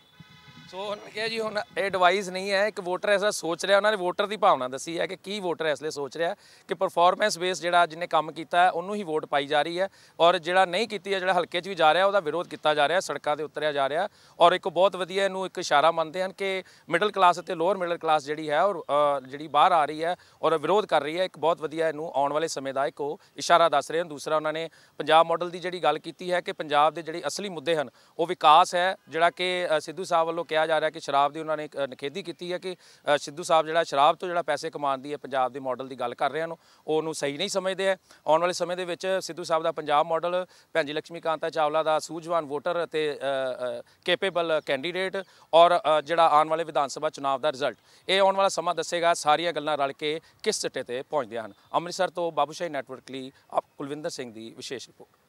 Speaker 2: ਸੋ ਉਹਨਾਂ ਨੇ ਕਿਹਾ ਜੀ ਹੁਣ ਇਹ ਐਡਵਾਈਸ ਨਹੀਂ ਹੈ ਇੱਕ ਵੋਟਰ ਐਸਾ ਸੋਚ ਰਿਹਾ ਉਹਨਾਂ ਨੇ ਵੋਟਰ ਦੀ ਭਾਵਨਾ ਦੱਸੀ ਹੈ ਕਿ ਕੀ ਵੋਟਰ ਐਸਲੇ ਸੋਚ ਰਿਹਾ ਕਿ ਪਰਫਾਰਮੈਂਸ ਬੇਸ ਜਿਹੜਾ ਜਿਹਨੇ ਕੰਮ ਕੀਤਾ ਉਹਨੂੰ ਹੀ ਵੋਟ ਪਾਈ ਜਾ ਰਹੀ ਹੈ ਔਰ ਜਿਹੜਾ ਨਹੀਂ ਕੀਤੀ ਹੈ ਜਿਹੜਾ ਹਲਕੇ 'ਚ ਵੀ ਜਾ ਰਿਹਾ ਉਹਦਾ ਵਿਰੋਧ ਕੀਤਾ ਜਾ ਰਿਹਾ ਸੜਕਾਂ ਤੇ ਉਤਰਿਆ ਜਾ ਰਿਹਾ ਔਰ ਇੱਕ ਬਹੁਤ ਵਧੀਆ ਇਹਨੂੰ ਇੱਕ ਇਸ਼ਾਰਾ ਮੰਨਦੇ ਹਨ ਕਿ ਮਿਡਲ ਕਲਾਸ ਅਤੇ ਲੋਅਰ ਮਿਡਲ ਕਲਾਸ ਜਿਹੜੀ ਹੈ ਔਰ ਜਿਹੜੀ ਬਾਹਰ ਆ ਰਹੀ ਹੈ ਔਰ ਵਿਰੋਧ ਕਰ ਰਹੀ ਹੈ ਇੱਕ ਬਹੁਤ ਵਧੀਆ ਇਹਨੂੰ ਆਉਣ ਵਾਲੇ ਸਮੇਂ ਦਾ ਇੱਕ ਇਸ਼ਾਰਾ ਦੱਸ ਰਹੇ ਹਨ ਦੂਸਰਾ ਉਹਨਾਂ ਨੇ ਪੰਜਾਬ ਮਾਡਲ ਦੀ ਜਿਹੜੀ ਗੱਲ ਕੀਤੀ ਹੈ ਕਿ ਪੰਜਾਬ ਦੇ ਜਿਹੜੇ ਅਸਲੀ ਮੁੱਦੇ ਹਨ ਉਹ ਵਿਕਾਸ ਹੈ ਜਿਹੜਾ ਕਿ ਸਿੱਧੂ ਸਾਹਿਬ ਵੱਲੋਂ ਕਿਹਾ ਕਿਹਾ ਜਾ ਰਿਹਾ ਕਿ ਸ਼ਰਾਬ ਦੀ ਉਹਨਾਂ ਨੇ ਨਖੇਦੀ ਕੀਤੀ ਹੈ ਕਿ ਸਿੱਧੂ ਸਾਹਿਬ ਜਿਹੜਾ ਸ਼ਰਾਬ ਤੋਂ ਜਿਹੜਾ ਪੈਸੇ ਕਮਾਉਂਦੀ ਹੈ ਪੰਜਾਬ ਦੇ ਮਾਡਲ ਦੀ ਗੱਲ ਕਰ ਰਹੇ ਹਨ ਉਹਨੂੰ ਸਹੀ ਨਹੀਂ ਸਮਝਦੇ ਹੈ ਆਉਣ ਵਾਲੇ ਸਮੇਂ ਦੇ ਵਿੱਚ ਸਿੱਧੂ ਸਾਹਿਬ ਦਾ ਪੰਜਾਬ ਮਾਡਲ ਭੈਣ ਜੀ ਲక్ష్ਮੀ ਕਾਂਤਾ ਚਾਵਲਾ ਦਾ ਸੂਝਵਾਨ ਵੋਟਰ ਅਤੇ ਕੈਪੇਬਲ ਕੈਂਡੀਡੇਟ ਔਰ ਜਿਹੜਾ ਆਉਣ ਵਾਲੇ ਵਿਧਾਨ ਸਭਾ ਚੋਣਾਂ ਦਾ ਰਿਜ਼ਲਟ ਇਹ ਆਉਣ ਵਾਲਾ ਸਮਾਂ ਦੱਸੇਗਾ ਸਾਰੀਆਂ ਗੱਲਾਂ ਰਲ ਕੇ ਕਿਸ ਸਿੱਟੇ ਤੇ ਪਹੁੰਚਦੇ ਹਨ ਅੰਮ੍ਰਿਤਸਰ ਤੋਂ ਬਾਬੂਸ਼ਾਹੀ ਨੈਟਵਰਕ ਲਈ ਆਪ ਕੁਲਵਿੰਦਰ ਸਿੰਘ ਦੀ ਵਿਸ਼ੇਸ਼ ਰਿਪੋਰਟ